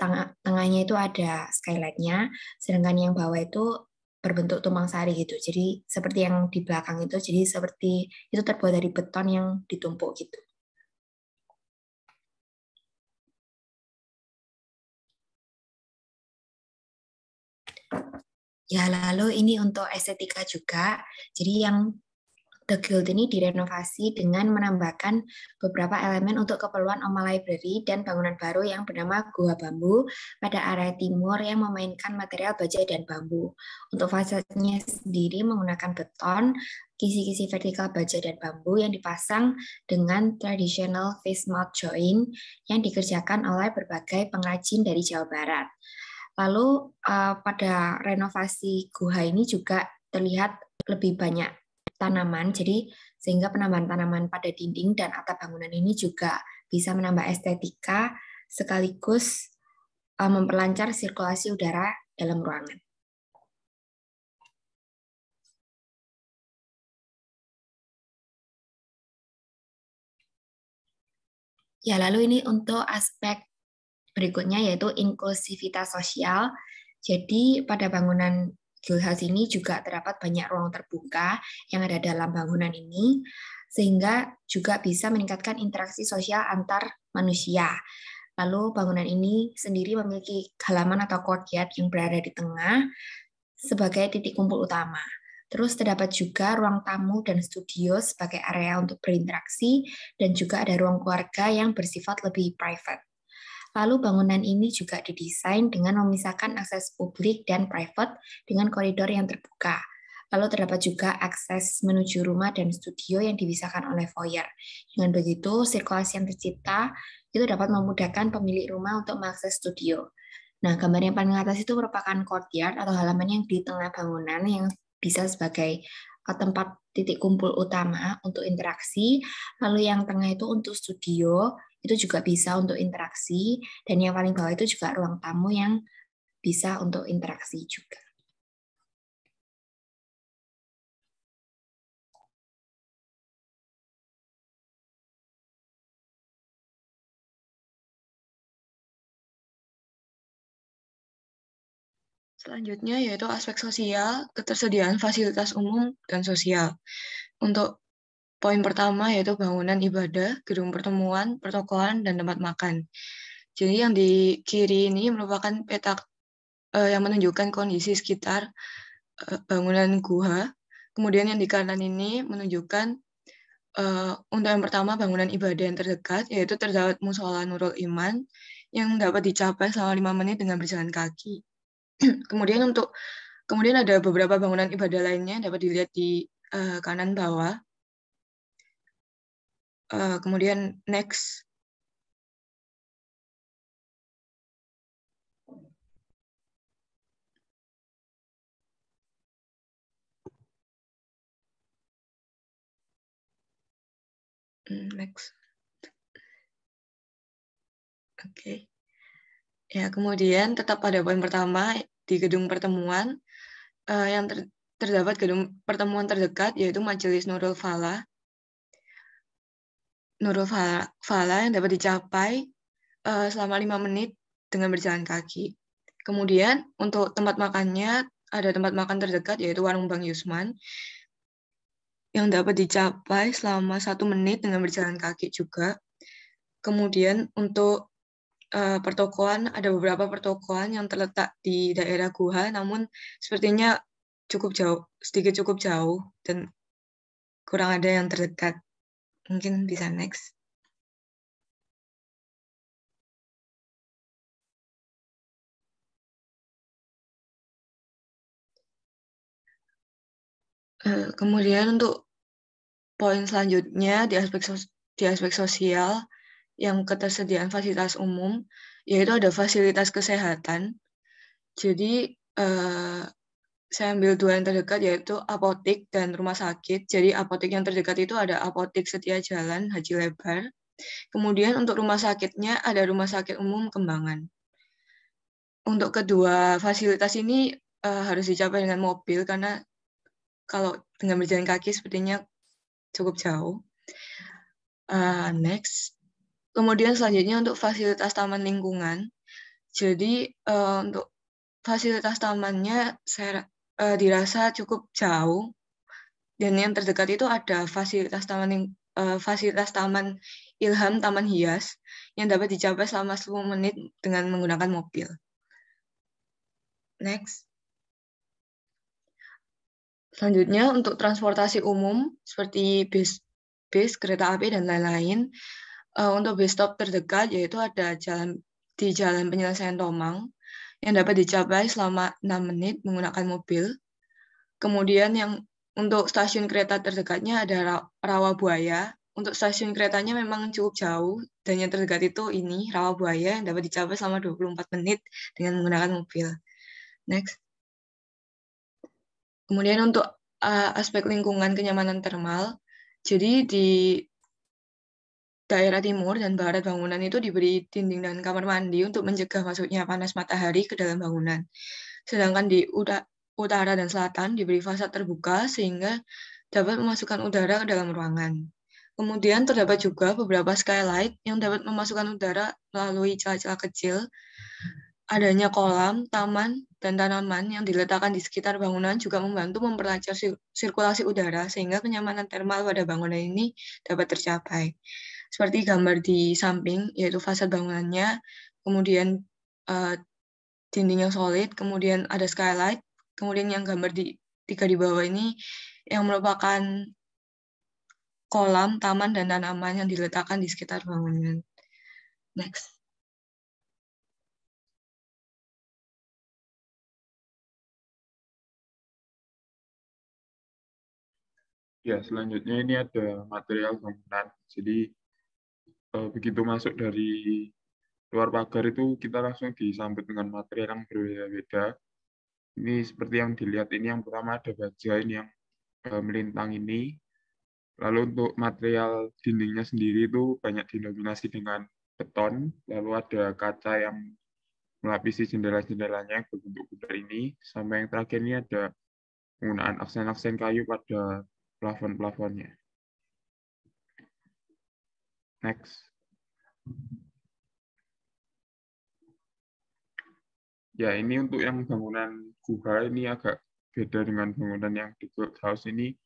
tengahnya itu ada skylightnya, sedangkan yang bawah itu berbentuk tumpang sari gitu. Jadi seperti yang di belakang itu, jadi seperti itu terbuat dari beton yang ditumpuk gitu. Ya, lalu ini untuk estetika juga. Jadi yang The Guild ini direnovasi dengan menambahkan beberapa elemen untuk keperluan Oma Library dan bangunan baru yang bernama Gua Bambu pada area timur yang memainkan material baja dan bambu. Untuk fasadnya sendiri menggunakan beton, kisi-kisi vertikal baja dan bambu yang dipasang dengan traditional face mount join yang dikerjakan oleh berbagai pengrajin dari Jawa Barat. Lalu uh, pada renovasi guha ini juga terlihat lebih banyak tanaman, jadi sehingga penambahan tanaman pada dinding dan atap bangunan ini juga bisa menambah estetika sekaligus uh, memperlancar sirkulasi udara dalam ruangan. Ya, lalu ini untuk aspek berikutnya yaitu inklusivitas sosial. Jadi pada bangunan Gilhas ini juga terdapat banyak ruang terbuka yang ada dalam bangunan ini, sehingga juga bisa meningkatkan interaksi sosial antar manusia. Lalu bangunan ini sendiri memiliki halaman atau courtyard yang berada di tengah sebagai titik kumpul utama. Terus terdapat juga ruang tamu dan studio sebagai area untuk berinteraksi dan juga ada ruang keluarga yang bersifat lebih private. Lalu bangunan ini juga didesain dengan memisahkan akses publik dan private dengan koridor yang terbuka. Lalu terdapat juga akses menuju rumah dan studio yang dipisahkan oleh foyer. Dengan begitu, sirkulasi yang tercipta itu dapat memudahkan pemilik rumah untuk mengakses studio. Nah, gambar yang paling atas itu merupakan courtyard atau halaman yang di tengah bangunan yang bisa sebagai ke tempat titik kumpul utama untuk interaksi, lalu yang tengah itu untuk studio, itu juga bisa untuk interaksi, dan yang paling bawah itu juga ruang tamu yang bisa untuk interaksi juga. Selanjutnya yaitu aspek sosial, ketersediaan fasilitas umum, dan sosial. Untuk poin pertama yaitu bangunan ibadah, gedung pertemuan, pertokoan, dan tempat makan. Jadi yang di kiri ini merupakan peta eh, yang menunjukkan kondisi sekitar eh, bangunan guha. Kemudian yang di kanan ini menunjukkan eh, untuk yang pertama bangunan ibadah yang terdekat, yaitu terdapat musola Nurul Iman yang dapat dicapai selama lima menit dengan berjalan kaki. kemudian untuk kemudian ada beberapa bangunan ibadah lainnya dapat dilihat di uh, kanan bawah. Uh, kemudian next. Hmm, next. Oke. Okay. Ya, kemudian tetap pada poin pertama di gedung pertemuan uh, yang ter terdapat gedung pertemuan terdekat yaitu Majelis Nurul Falah. Nurul Falah, yang dapat dicapai uh, selama lima menit dengan berjalan kaki. Kemudian untuk tempat makannya ada tempat makan terdekat yaitu Warung Bang Yusman yang dapat dicapai selama satu menit dengan berjalan kaki juga. Kemudian untuk Eh, pertokoan, ada beberapa pertokoan yang terletak di daerah Guha, namun sepertinya cukup jauh, sedikit cukup jauh, dan kurang ada yang terdekat. Mungkin bisa next. Eh, kemudian untuk poin selanjutnya di aspek sos di aspek sosial yang ketersediaan fasilitas umum, yaitu ada fasilitas kesehatan. Jadi eh, saya ambil dua yang terdekat yaitu apotek dan rumah sakit. Jadi apotek yang terdekat itu ada apotek Setia Jalan Haji Lebar. Kemudian untuk rumah sakitnya ada rumah sakit umum Kembangan. Untuk kedua fasilitas ini eh, harus dicapai dengan mobil karena kalau dengan berjalan kaki sepertinya cukup jauh. Uh, next, Kemudian selanjutnya untuk fasilitas taman lingkungan. Jadi uh, untuk fasilitas tamannya saya uh, eh, dirasa cukup jauh dan yang terdekat itu ada fasilitas taman uh, fasilitas taman Ilham Taman Hias yang dapat dicapai selama 10 menit dengan menggunakan mobil. Next. Selanjutnya untuk transportasi umum seperti bis, bis kereta api dan lain-lain Uh, untuk bus stop terdekat yaitu ada jalan di Jalan Penyelesaian Tomang yang dapat dicapai selama 6 menit menggunakan mobil. Kemudian yang untuk stasiun kereta terdekatnya ada rawa buaya. Untuk stasiun keretanya memang cukup jauh dan yang terdekat itu ini Rawa Buaya yang dapat dicapai selama 24 menit dengan menggunakan mobil. Next. Kemudian untuk uh, aspek lingkungan kenyamanan termal, jadi di daerah timur dan barat bangunan itu diberi dinding dan kamar mandi untuk mencegah masuknya panas matahari ke dalam bangunan. Sedangkan di utara dan selatan diberi fasad terbuka sehingga dapat memasukkan udara ke dalam ruangan. Kemudian terdapat juga beberapa skylight yang dapat memasukkan udara melalui celah-celah kecil. Adanya kolam, taman, dan tanaman yang diletakkan di sekitar bangunan juga membantu memperlancar sirkulasi udara sehingga kenyamanan termal pada bangunan ini dapat tercapai seperti gambar di samping, yaitu fasad bangunannya, kemudian uh, dinding yang solid, kemudian ada skylight, kemudian yang gambar di tiga di bawah ini yang merupakan kolam, taman, dan tanaman yang diletakkan di sekitar bangunan. Next. Ya, selanjutnya ini ada material bangunan. Jadi Eh, begitu masuk dari luar pagar itu kita langsung disambut dengan material yang berbeda-beda. Ini seperti yang dilihat ini yang pertama ada ini yang eh, melintang ini. Lalu untuk material dindingnya sendiri itu banyak dinominasi dengan beton. Lalu ada kaca yang melapisi jendela-jendelanya berbentuk bundar ini. Sampai yang terakhir ini ada penggunaan aksen-aksen kayu pada plafon-plafonnya. Next. Ya, ini untuk yang bangunan guha ini agak beda dengan bangunan yang di house ini.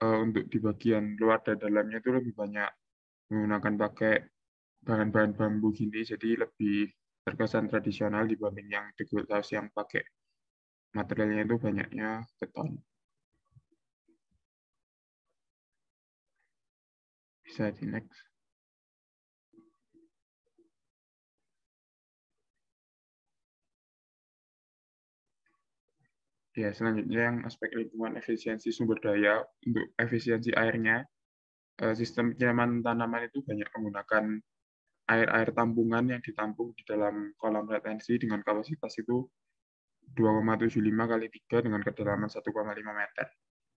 Uh, untuk di bagian luar dan dalamnya itu lebih banyak menggunakan pakai bahan-bahan bambu gini, jadi lebih terkesan tradisional dibanding yang di house yang pakai materialnya itu banyaknya beton. Bisa di next. Ya, selanjutnya yang aspek lingkungan efisiensi sumber daya untuk efisiensi airnya. Eh, sistem penyiraman tanaman itu banyak menggunakan air-air tampungan yang ditampung di dalam kolam retensi dengan kapasitas itu 2,75 kali 3 dengan kedalaman 1,5 meter.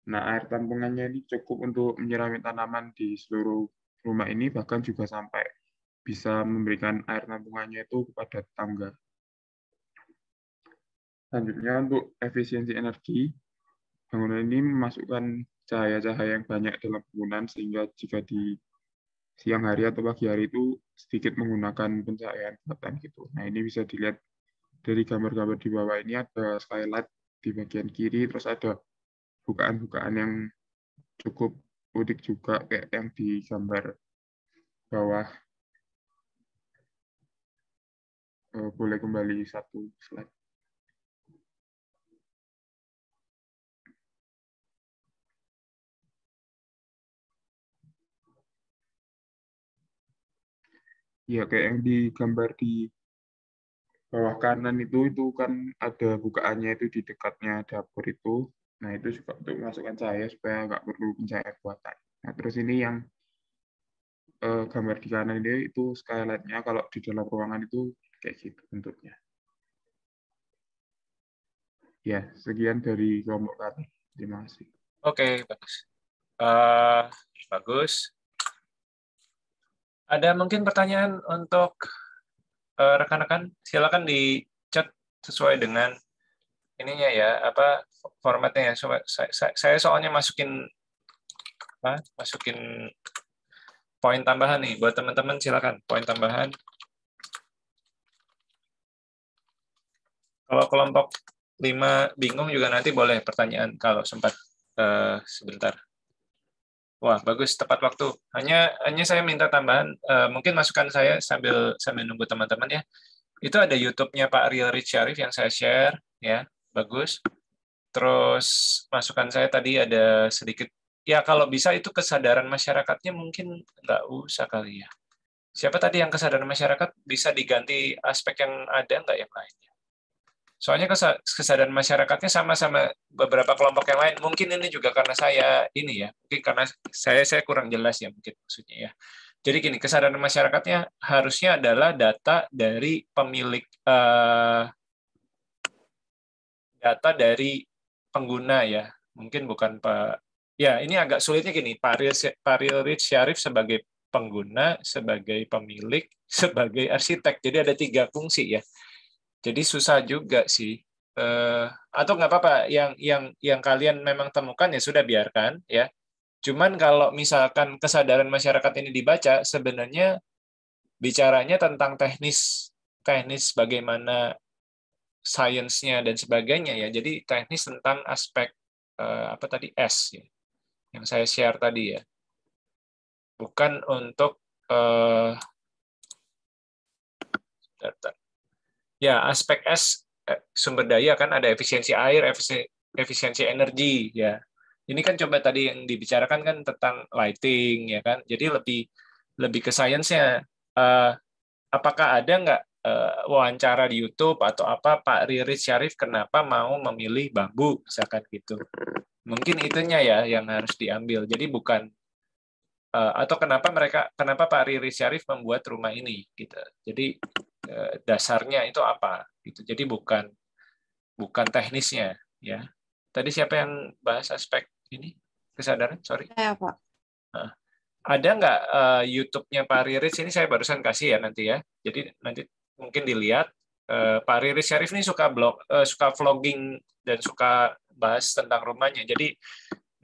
Nah, air tampungannya ini cukup untuk menyirami tanaman di seluruh rumah ini, bahkan juga sampai bisa memberikan air tampungannya itu kepada tangga. Selanjutnya untuk efisiensi energi, bangunan ini memasukkan cahaya-cahaya yang banyak dalam bangunan sehingga jika di siang hari atau pagi hari itu sedikit menggunakan pencahayaan buatan gitu. Nah ini bisa dilihat dari gambar-gambar di bawah ini ada skylight di bagian kiri, terus ada bukaan-bukaan yang cukup unik juga kayak yang di gambar bawah. Eh, boleh kembali satu slide. ya kayak yang digambar di bawah kanan itu itu kan ada bukaannya itu di dekatnya dapur itu nah itu juga untuk masukkan cahaya supaya nggak perlu pencahaya buatan nah terus ini yang eh, gambar di kanan ini itu skylightnya kalau di dalam ruangan itu kayak gitu bentuknya ya sekian dari kelompok kami terima kasih oke okay, bagus uh, bagus ada mungkin pertanyaan untuk rekan eh, rekan-rekan? Silakan di chat sesuai dengan ininya ya, apa formatnya ya. saya, saya soalnya masukin apa? Masukin poin tambahan nih buat teman-teman silakan poin tambahan. Kalau kelompok 5 bingung juga nanti boleh pertanyaan kalau sempat uh, sebentar. Wah, bagus, tepat waktu. Hanya hanya saya minta tambahan, uh, mungkin masukan saya sambil sambil nunggu teman-teman ya. Itu ada YouTube-nya Pak Riel Rich Syarif yang saya share, ya, bagus. Terus masukan saya tadi ada sedikit, ya kalau bisa itu kesadaran masyarakatnya mungkin nggak usah kali ya. Siapa tadi yang kesadaran masyarakat bisa diganti aspek yang ada nggak yang lainnya? soalnya kesadaran masyarakatnya sama sama beberapa kelompok yang lain mungkin ini juga karena saya ini ya mungkin karena saya saya kurang jelas ya mungkin maksudnya ya jadi gini kesadaran masyarakatnya harusnya adalah data dari pemilik uh, data dari pengguna ya mungkin bukan pak ya ini agak sulitnya gini Paril Paril Rich Syarif sebagai pengguna sebagai pemilik sebagai arsitek jadi ada tiga fungsi ya jadi susah juga sih. Uh, atau nggak apa-apa yang yang yang kalian memang temukan ya sudah biarkan ya. Cuman kalau misalkan kesadaran masyarakat ini dibaca sebenarnya bicaranya tentang teknis teknis bagaimana sainsnya dan sebagainya ya. Jadi teknis tentang aspek uh, apa tadi S ya, yang saya share tadi ya. Bukan untuk uh, Ya, aspek S eh, sumber daya kan ada efisiensi air, efisiensi, efisiensi energi ya. Ini kan coba tadi yang dibicarakan kan tentang lighting ya kan. Jadi lebih lebih ke sainsnya. Uh, apakah ada nggak uh, wawancara di YouTube atau apa Pak Riri Syarif kenapa mau memilih bambu misalkan gitu. Mungkin itunya ya yang harus diambil. Jadi bukan Eh, atau kenapa mereka kenapa Pak Riri Syarif membuat rumah ini gitu. Jadi eh, dasarnya itu apa gitu. Jadi bukan bukan teknisnya ya. Tadi siapa yang bahas aspek ini kesadaran? Sorry. Saya Pak. Nah, ada nggak uh, YouTube-nya Pak Riris? Ini saya barusan kasih ya nanti ya. Jadi nanti mungkin dilihat. Pak Riris Syarif ini suka blog, suka vlogging dan suka bahas tentang rumahnya. Jadi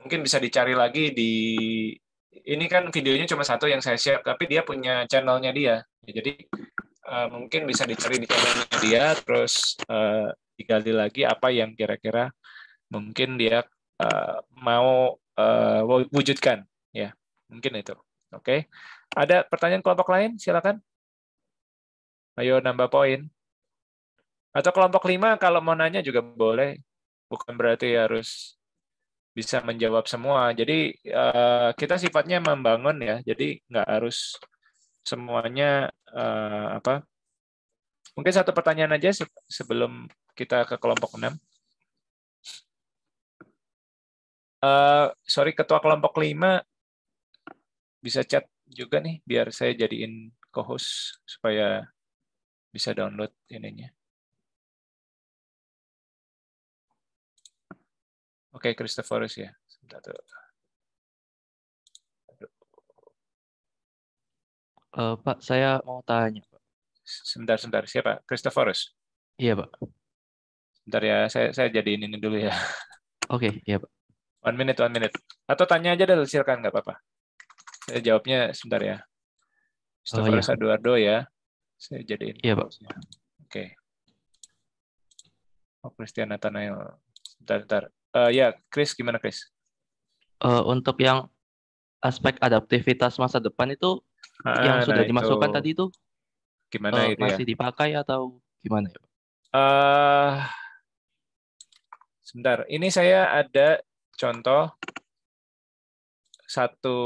mungkin bisa dicari lagi di ini kan videonya cuma satu yang saya share, tapi dia punya channelnya dia. Ya, jadi uh, mungkin bisa dicari di channelnya dia, terus uh, digali lagi apa yang kira-kira mungkin dia uh, mau uh, wujudkan. Ya, mungkin itu. Oke. Okay. Ada pertanyaan kelompok lain? Silakan. Ayo nambah poin. Atau kelompok lima kalau mau nanya juga boleh. Bukan berarti harus bisa menjawab semua. Jadi uh, kita sifatnya membangun ya. Jadi nggak harus semuanya uh, apa? Mungkin satu pertanyaan aja sebelum kita ke kelompok enam Uh, sorry ketua kelompok 5 bisa chat juga nih biar saya jadiin co-host supaya bisa download ininya. Oke, okay, Christophorus ya. Sebentar tuh. Uh, Pak, saya mau tanya. Sebentar, sebentar. Siapa? Christophorus? Iya, Pak. Sebentar ya, saya, saya jadiin ini dulu ya. Oke, okay, iya, Pak. One minute, one minute. Atau tanya aja deh, silakan, nggak apa-apa. Saya jawabnya sebentar ya. Christophorus oh, iya. Eduardo ya. Saya jadiin. Iya, Pak. Oke. Okay. Oh, Christian Nathaniel. sebentar-sebentar. Uh, ya, Chris, gimana Chris? Uh, untuk yang aspek adaptivitas masa depan itu ah, yang sudah nah dimasukkan tadi itu gimana uh, itu ya? masih ya? dipakai atau gimana Uh, sebentar, ini saya ada contoh satu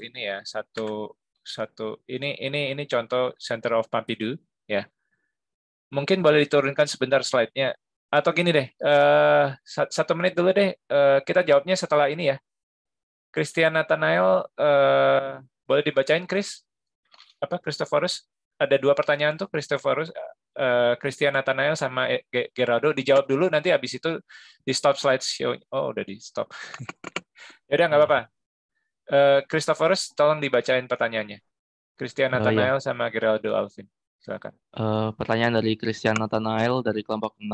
ini ya, satu satu ini ini ini contoh Center of Pompidou ya. Mungkin boleh diturunkan sebentar slide-nya atau gini deh, uh, satu menit dulu deh, uh, kita jawabnya setelah ini ya. Christian Nathanael, uh, eh, boleh dibacain Chris? Apa, Christopherus Ada dua pertanyaan tuh, Christopherus uh, Christian Nathanael sama e-, Gerardo. Dijawab dulu, nanti habis itu di stop slide show Oh, udah di stop. Yaudah, nggak apa-apa. Uh, Christophorus, tolong dibacain pertanyaannya. Christian Nathanael oh, iya. sama Gerardo Alvin. Silakan. Uh, pertanyaan dari Christian Nathanael dari kelompok 6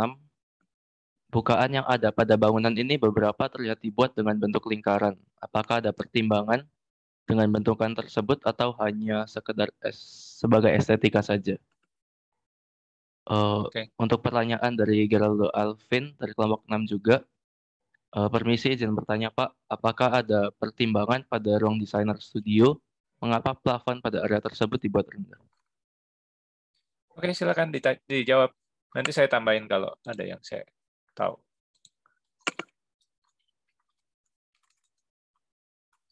Bukaan yang ada pada bangunan ini beberapa terlihat dibuat dengan bentuk lingkaran. Apakah ada pertimbangan dengan bentukan tersebut atau hanya sekedar es sebagai estetika saja? Uh, eh, okay. Untuk pertanyaan dari Geraldo Alvin dari kelompok 6 juga, uh, permisi izin bertanya Pak, apakah ada pertimbangan pada ruang desainer studio mengapa plafon pada area tersebut dibuat rendah? Oke, silakan dijawab. Nanti saya tambahin kalau ada yang saya tahu.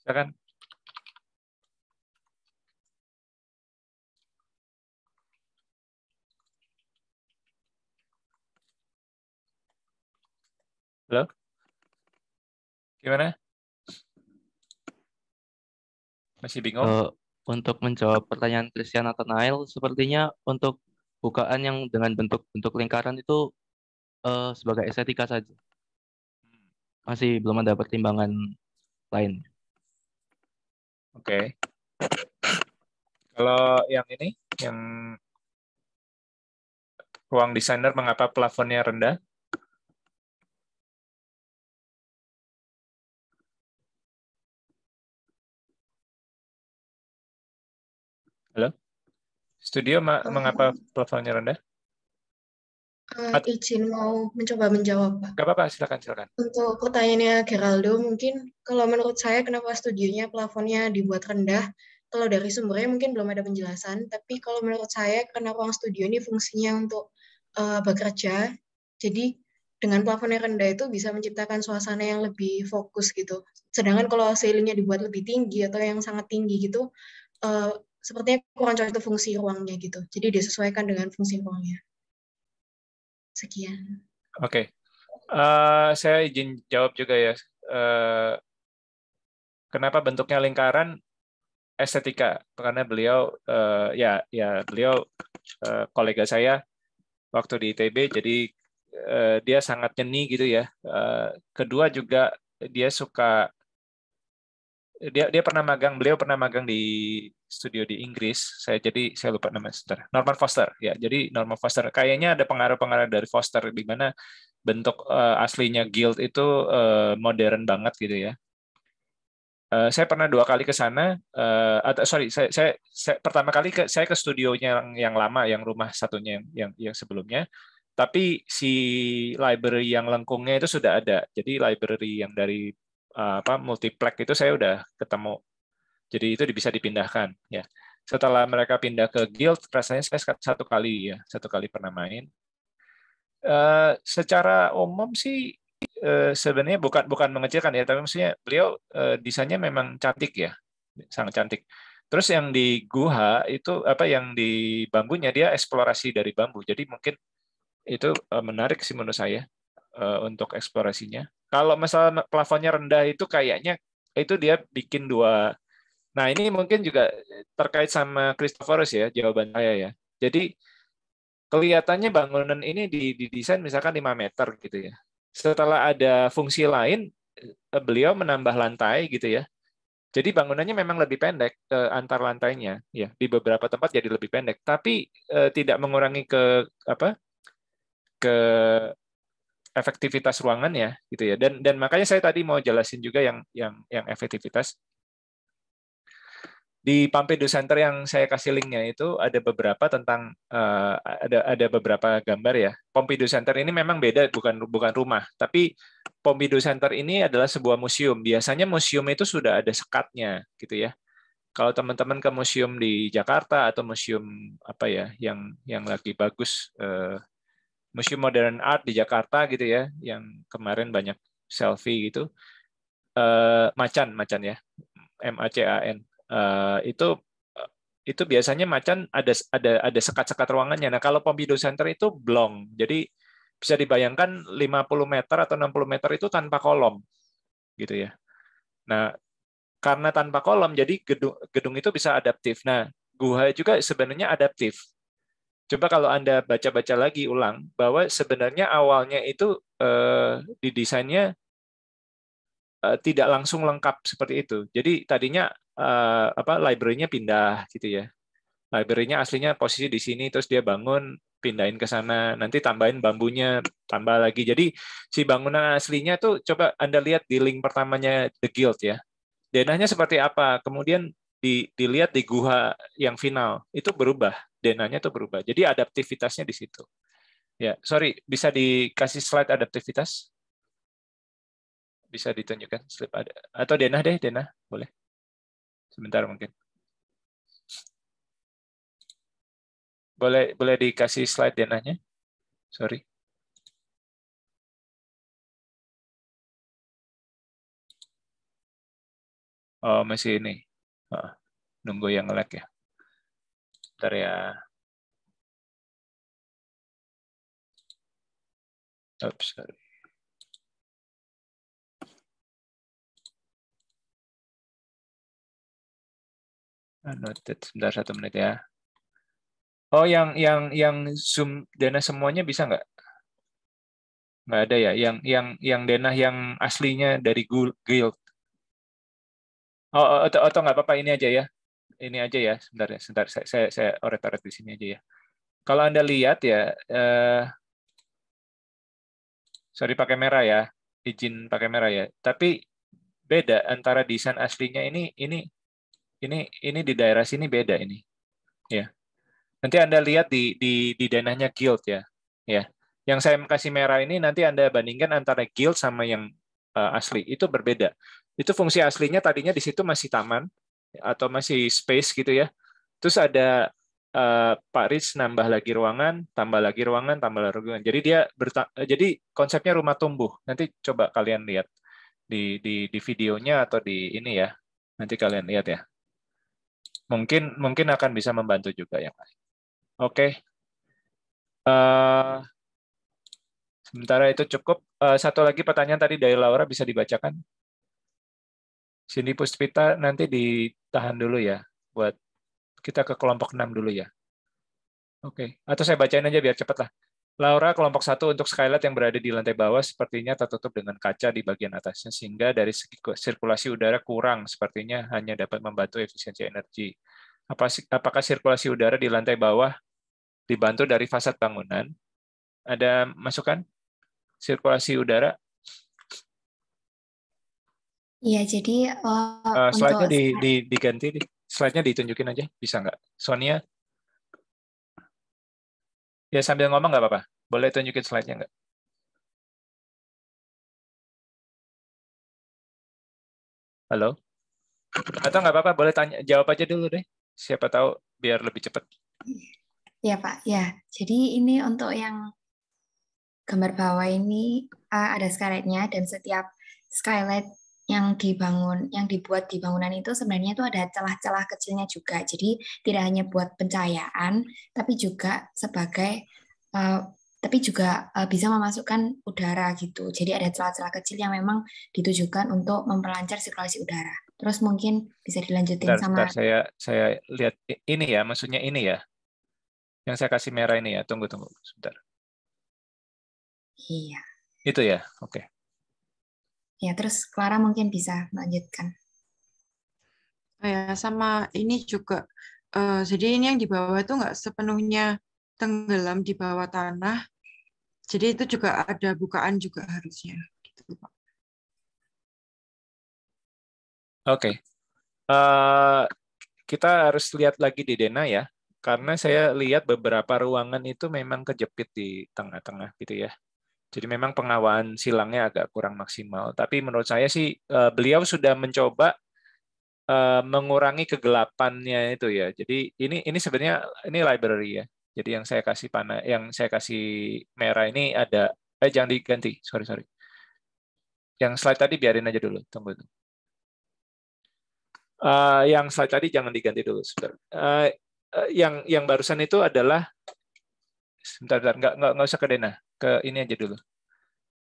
kan? Halo? Gimana? Masih bingung? Uh, untuk menjawab pertanyaan Christian Nail, sepertinya untuk bukaan yang dengan bentuk-bentuk lingkaran itu uh, sebagai estetika saja. Hmm. Masih belum ada pertimbangan lain. Oke. Okay. Kalau yang ini, yang ruang desainer mengapa plafonnya rendah? Halo? Studio ma mengapa plafonnya rendah? Uh, izin mau mencoba menjawab, Pak. Gak apa-apa, silakan, silakan. Untuk pertanyaannya Geraldo, mungkin kalau menurut saya kenapa studionya plafonnya dibuat rendah, kalau dari sumbernya mungkin belum ada penjelasan, tapi kalau menurut saya karena ruang studio ini fungsinya untuk uh, bekerja, jadi dengan plafonnya rendah itu bisa menciptakan suasana yang lebih fokus gitu. Sedangkan kalau ceilingnya dibuat lebih tinggi atau yang sangat tinggi gitu, uh, sepertinya kurang cocok fungsi ruangnya gitu. Jadi disesuaikan dengan fungsi ruangnya. Sekian. Oke. Okay. Uh, eh, saya izin jawab juga ya. Uh, kenapa bentuknya lingkaran estetika? Karena beliau uh, ya ya beliau uh, kolega saya waktu di ITB jadi uh, dia sangat nyeni gitu ya. Uh, kedua juga dia suka dia dia pernah magang beliau pernah magang di studio di Inggris saya jadi saya lupa nama sebentar Norman Foster ya jadi Norman Foster kayaknya ada pengaruh-pengaruh dari Foster di mana bentuk uh, aslinya guild itu uh, modern banget gitu ya uh, saya pernah dua kali ke sana uh, atau sorry saya, saya, saya pertama kali ke, saya ke studionya yang, yang lama yang rumah satunya yang yang, yang sebelumnya tapi si library yang lengkungnya itu sudah ada. Jadi library yang dari Eh, apa multiplex itu saya udah ketemu. Jadi itu bisa dipindahkan ya. Setelah mereka pindah ke guild, rasanya saya satu kali ya, satu kali pernah main. Uh, secara umum sih uh, sebenarnya bukan bukan mengecilkan ya, tapi maksudnya beliau uh, desainnya memang cantik ya, sangat cantik. Terus yang di guha itu apa yang di bambunya dia eksplorasi dari bambu. Jadi mungkin itu menarik sih menurut saya Eh, untuk eksplorasinya. Kalau misalnya plafonnya rendah itu kayaknya itu dia bikin dua. Nah ini mungkin juga terkait sama Christopherus ya jawaban saya ya. Jadi kelihatannya bangunan ini didesain misalkan 5 meter gitu ya. Setelah ada fungsi lain, eh, beliau menambah lantai gitu ya. Jadi bangunannya memang lebih pendek eh, antar lantainya, ya di beberapa tempat jadi lebih pendek, tapi tidak mengurangi ke apa ke efektivitas ruangan ya gitu ya dan dan makanya saya tadi mau jelasin juga yang yang yang efektivitas di Pampedo Center yang saya kasih linknya itu ada beberapa tentang uh, ada ada beberapa gambar ya Pompidou Center ini memang beda bukan bukan rumah tapi Pompidou Center ini adalah sebuah museum biasanya museum itu sudah ada sekatnya gitu ya kalau teman-teman ke museum di Jakarta atau museum apa ya yang yang lagi bagus uh, Museum Modern Art di Jakarta gitu ya, yang kemarin banyak selfie gitu. Uh, macan, macan ya, M A C A N. Uh, itu eh, itu biasanya macan ada ada ada sekat-sekat ruangannya. Nah, kalau Pompidou Center itu blong. Jadi bisa dibayangkan 50 meter atau 60 meter itu tanpa kolom. Gitu ya. Nah, karena tanpa kolom jadi gedung gedung itu bisa adaptif. Nah, gua juga sebenarnya adaptif. Coba kalau Anda baca-baca lagi ulang, bahwa sebenarnya awalnya itu eh, didesainnya eh, tidak langsung lengkap seperti itu. Jadi tadinya eh, apa library-nya pindah gitu ya. Library-nya aslinya posisi di sini, terus dia bangun pindahin ke sana, nanti tambahin bambunya, tambah lagi. Jadi si bangunan aslinya tuh coba Anda lihat di link pertamanya The Guild ya. Denahnya seperti apa, kemudian di, dilihat di Guha yang final itu berubah denanya itu berubah. Jadi adaptivitasnya di situ. Ya, sorry, bisa dikasih slide adaptivitas? Bisa ditunjukkan slide ada atau denah deh, denah boleh. Sebentar mungkin. Boleh boleh dikasih slide denahnya? Sorry. Oh, masih ini. Oh, nunggu yang nge-lag ya. Bentar ya. Oops, sorry. Ah, noted. Sebentar satu menit ya. Oh, yang yang yang Zoom dana semuanya bisa nggak? Nggak ada ya. Yang yang yang dana yang aslinya dari Guild Oh, oh, oh, nggak apa-apa ini aja ya. Ini aja ya, sebentar ya, sebentar saya saya, saya oret-oret di sini aja ya. Kalau Anda lihat ya eh, sorry pakai merah ya, izin pakai merah ya. Tapi beda antara desain aslinya ini ini ini ini di daerah sini beda ini. Ya. Nanti Anda lihat di di di denahnya guild ya. Ya. Yang saya kasih merah ini nanti Anda bandingkan antara guild sama yang uh, asli itu berbeda itu fungsi aslinya tadinya di situ masih taman atau masih space gitu ya. Terus ada uh, Pak Rich nambah lagi ruangan, tambah lagi ruangan, tambah lagi ruangan. Jadi dia jadi konsepnya rumah tumbuh. Nanti coba kalian lihat di di di videonya atau di ini ya. Nanti kalian lihat ya. Mungkin mungkin akan bisa membantu juga yang lain. Oke. Okay. Uh, eh, sementara itu cukup. Uh, satu lagi pertanyaan tadi dari Laura bisa dibacakan? Cindy Puspita nanti ditahan dulu ya buat kita ke kelompok 6 dulu ya. Oke, okay. atau saya bacain aja biar cepat lah. Laura, kelompok satu untuk skylight yang berada di lantai bawah sepertinya tertutup dengan kaca di bagian atasnya, sehingga dari sirkulasi udara kurang, sepertinya hanya dapat membantu efisiensi energi. Apakah sirkulasi udara di lantai bawah dibantu dari fasad bangunan? Ada masukan? Sirkulasi udara Iya, jadi uh, uh, slide-nya di, di, diganti, di, slide-nya ditunjukin aja, bisa nggak? Sonia, ya sambil ngomong nggak apa-apa. Boleh tunjukin slide-nya nggak? Halo? Atau nggak apa-apa, boleh tanya, jawab aja dulu deh. Siapa tahu biar lebih cepat. Iya Pak, ya. Jadi ini untuk yang gambar bawah ini uh, ada skylightnya dan setiap skylight yang dibangun, yang dibuat di bangunan itu sebenarnya itu ada celah-celah kecilnya juga. Jadi tidak hanya buat pencahayaan, tapi juga sebagai uh, tapi juga uh, bisa memasukkan udara gitu. Jadi ada celah-celah kecil yang memang ditujukan untuk memperlancar sirkulasi udara. Terus mungkin bisa dilanjutin bentar, sama bentar, saya saya lihat ini ya, maksudnya ini ya. Yang saya kasih merah ini ya. Tunggu tunggu sebentar. Iya. Itu ya. Oke. Okay. Ya, terus Clara mungkin bisa lanjutkan. Oh ya, sama ini juga. Uh, jadi ini yang di bawah itu nggak sepenuhnya tenggelam di bawah tanah. Jadi itu juga ada bukaan juga harusnya. Gitu, Oke. Okay. Uh, eh, kita harus lihat lagi di Dena ya. Karena saya lihat beberapa ruangan itu memang kejepit di tengah-tengah gitu ya. Jadi memang pengawalan silangnya agak kurang maksimal. Tapi menurut saya sih eh, beliau sudah mencoba eh, mengurangi kegelapannya itu ya. Jadi ini ini sebenarnya ini library ya. Jadi yang saya kasih panah, yang saya kasih merah ini ada eh jangan diganti, sorry sorry. Yang slide tadi biarin aja dulu, tunggu. tunggu. Uh, yang slide tadi jangan diganti dulu, Uh, uh, yang yang barusan itu adalah sebentar sebentar nggak nggak nggak usah ke Dena ke ini aja dulu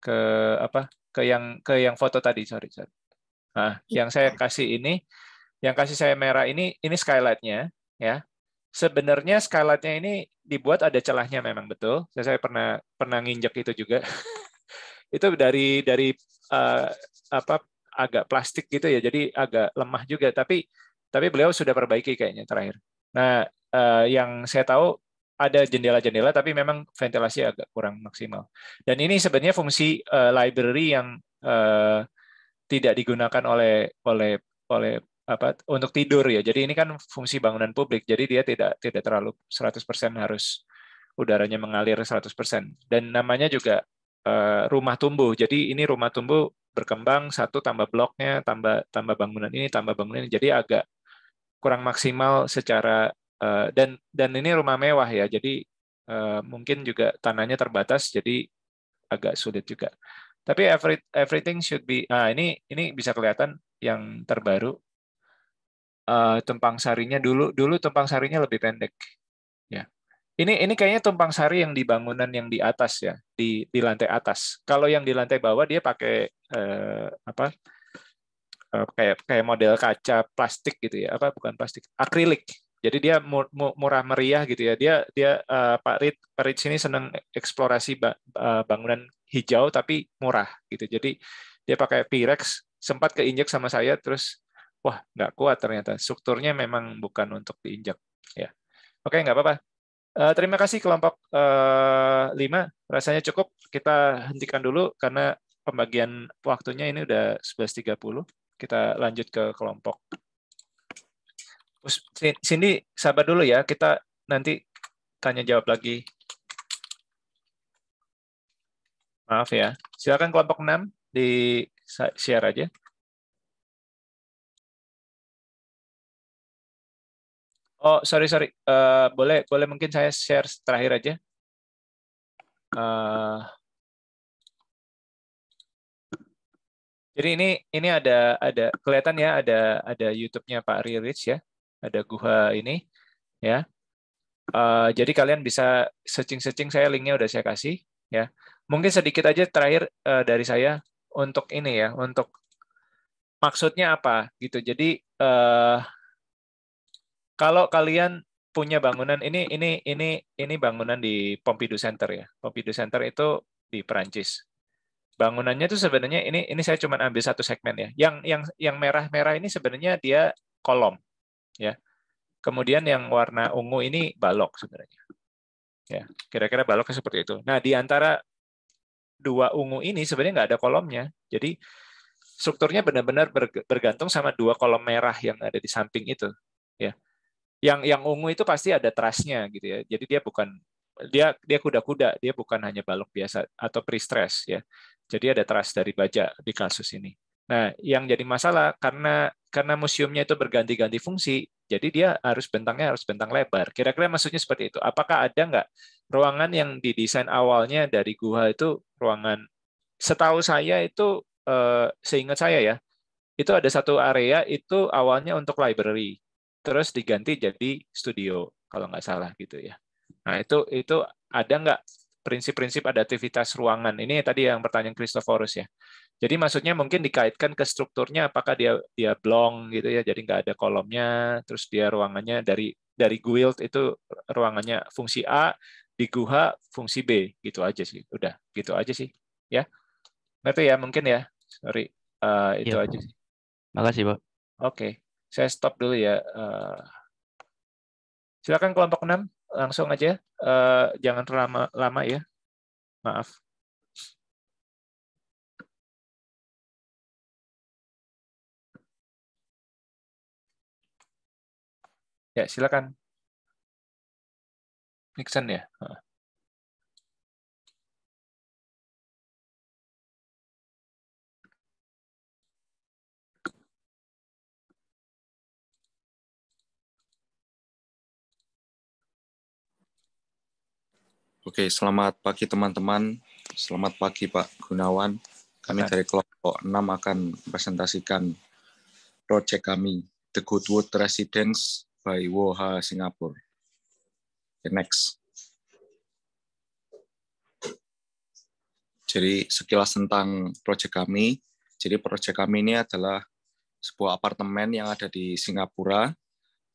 ke apa ke yang ke yang foto tadi sorry sorry nah yang saya iya. kasih ini yang kasih saya merah ini ini skylightnya ya sebenarnya skylightnya ini dibuat ada celahnya memang betul saya, saya pernah pernah nginjek itu juga itu dari dari uh, apa agak plastik gitu ya jadi agak lemah juga tapi tapi beliau sudah perbaiki kayaknya terakhir nah uh, yang saya tahu ada jendela-jendela tapi memang ventilasi agak kurang maksimal. Dan ini sebenarnya fungsi uh, library yang uh, tidak digunakan oleh oleh oleh apa untuk tidur ya. Jadi ini kan fungsi bangunan publik. Jadi dia tidak tidak terlalu 100% harus udaranya mengalir 100%. Dan namanya juga uh, rumah tumbuh. Jadi ini rumah tumbuh berkembang satu tambah bloknya, tambah tambah bangunan ini, tambah bangunan ini. Jadi agak kurang maksimal secara Eh, dan dan ini rumah mewah ya, jadi eh, mungkin juga tanahnya terbatas, jadi agak sulit juga. Tapi every, everything should be. Nah ini ini bisa kelihatan yang terbaru. Eh, tumpang sarinya dulu dulu tumpang sarinya lebih pendek. Ya, ini ini kayaknya tumpang sari yang di bangunan yang di atas ya, di di lantai atas. Kalau yang di lantai bawah dia pakai uh, apa? kayak kayak model kaca plastik gitu ya apa bukan plastik akrilik jadi dia murah meriah gitu ya dia dia uh, Pak Rid Pak Rid sini senang eksplorasi eh, bangunan hijau tapi murah gitu jadi dia pakai Pirex sempat keinjak sama saya terus wah nggak kuat ternyata strukturnya memang bukan untuk diinjak ya oke nggak apa-apa uh, terima kasih kelompok uh, 5 rasanya cukup kita hentikan dulu karena pembagian waktunya ini udah 11.30 kita lanjut ke kelompok sini sabar dulu ya. Kita nanti tanya jawab lagi. Maaf ya. Silakan kelompok 6 di share aja. Oh, sorry sorry. Uh, boleh boleh mungkin saya share terakhir aja. Uh, jadi ini ini ada ada kelihatan ya ada ada YouTube-nya Pak Ririch ya ada Guha ini ya. Uh, jadi kalian bisa searching-searching saya linknya udah saya kasih ya. Mungkin sedikit aja terakhir uh, dari saya untuk ini ya, untuk maksudnya apa gitu. Jadi uh, kalau kalian punya bangunan ini ini ini ini bangunan di Pompidou Center ya. Pompidou Center itu di Perancis. Bangunannya itu sebenarnya ini ini saya cuma ambil satu segmen ya. Yang yang yang merah-merah ini sebenarnya dia kolom ya. Kemudian yang warna ungu ini balok sebenarnya. Ya, kira-kira baloknya seperti itu. Nah, di antara dua ungu ini sebenarnya nggak ada kolomnya. Jadi strukturnya benar-benar bergantung sama dua kolom merah yang ada di samping itu, ya. Yang yang ungu itu pasti ada trasnya gitu ya. Jadi dia bukan dia dia kuda-kuda, dia bukan hanya balok biasa atau pre-stress ya. Jadi ada trust dari baja di kasus ini. Nah, yang jadi masalah karena karena museumnya itu berganti-ganti fungsi, jadi dia harus bentangnya harus bentang lebar. Kira-kira maksudnya seperti itu. Apakah ada nggak ruangan yang didesain awalnya dari gua itu ruangan? Setahu saya itu eh, seingat saya ya, itu ada satu area itu awalnya untuk library, terus diganti jadi studio kalau nggak salah gitu ya. Nah itu itu ada nggak prinsip-prinsip adaptivitas ruangan? Ini tadi yang pertanyaan Christophorus ya. Jadi maksudnya mungkin dikaitkan ke strukturnya apakah dia dia blong gitu ya, jadi nggak ada kolomnya, terus dia ruangannya dari dari guild itu ruangannya fungsi A, di guha fungsi B, gitu aja sih. Udah, gitu aja sih. Ya. Ngerti ya mungkin ya. Sorry. Uh, itu ya. aja sih. Makasih, Pak. Oke. Okay. Saya stop dulu ya. Uh, silakan kelompok 6 langsung aja. Uh, jangan terlama lama ya. Maaf. Ya, silakan. Nixon ya. Oke, selamat pagi teman-teman. Selamat pagi Pak Gunawan. Kami dari kelompok 6 akan presentasikan proyek kami, The Goodwood Residence by Woha Singapore. Okay, next. Jadi sekilas tentang proyek kami. Jadi proyek kami ini adalah sebuah apartemen yang ada di Singapura.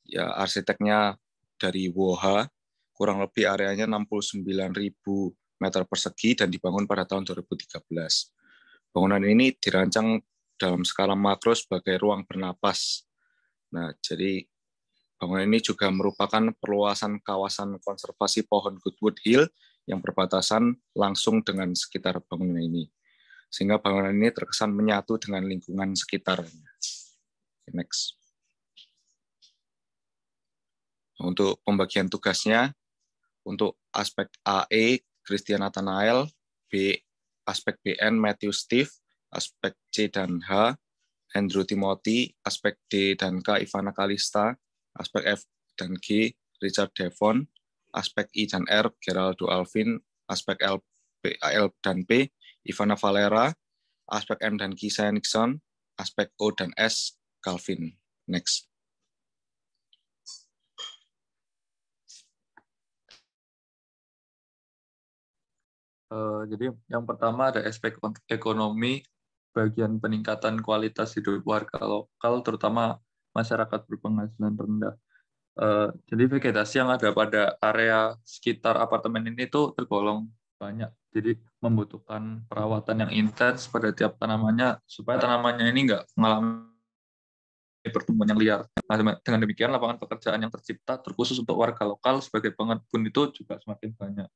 Ya arsiteknya dari Woha, kurang lebih areanya 69.000 meter persegi dan dibangun pada tahun 2013. Bangunan ini dirancang dalam skala makro sebagai ruang bernapas. Nah, jadi Bangunan ini juga merupakan perluasan kawasan konservasi pohon Goodwood Hill yang berbatasan langsung dengan sekitar bangunan ini. Sehingga bangunan ini terkesan menyatu dengan lingkungan sekitarnya. Next. Untuk pembagian tugasnya, untuk aspek AE, Christian Nathanael, B, aspek BN, Matthew Steve, aspek C dan H, Andrew Timothy, aspek D dan K, Ivana Kalista, aspek F dan G Richard Devon, aspek I dan R Geraldo Alvin, aspek L, B, L dan P Ivana Valera, aspek M dan G Saya Nixon, aspek O dan S Calvin. Next. Uh, jadi yang pertama ada aspek ekonomi bagian peningkatan kualitas hidup warga lokal terutama masyarakat berpenghasilan rendah. Uh, jadi vegetasi yang ada pada area sekitar apartemen ini tuh tergolong banyak. Jadi membutuhkan perawatan yang intens pada tiap tanamannya supaya tanamannya ini nggak mengalami pertumbuhan yang liar. Nah, dengan demikian lapangan pekerjaan yang tercipta terkhusus untuk warga lokal sebagai pengebun itu juga semakin banyak.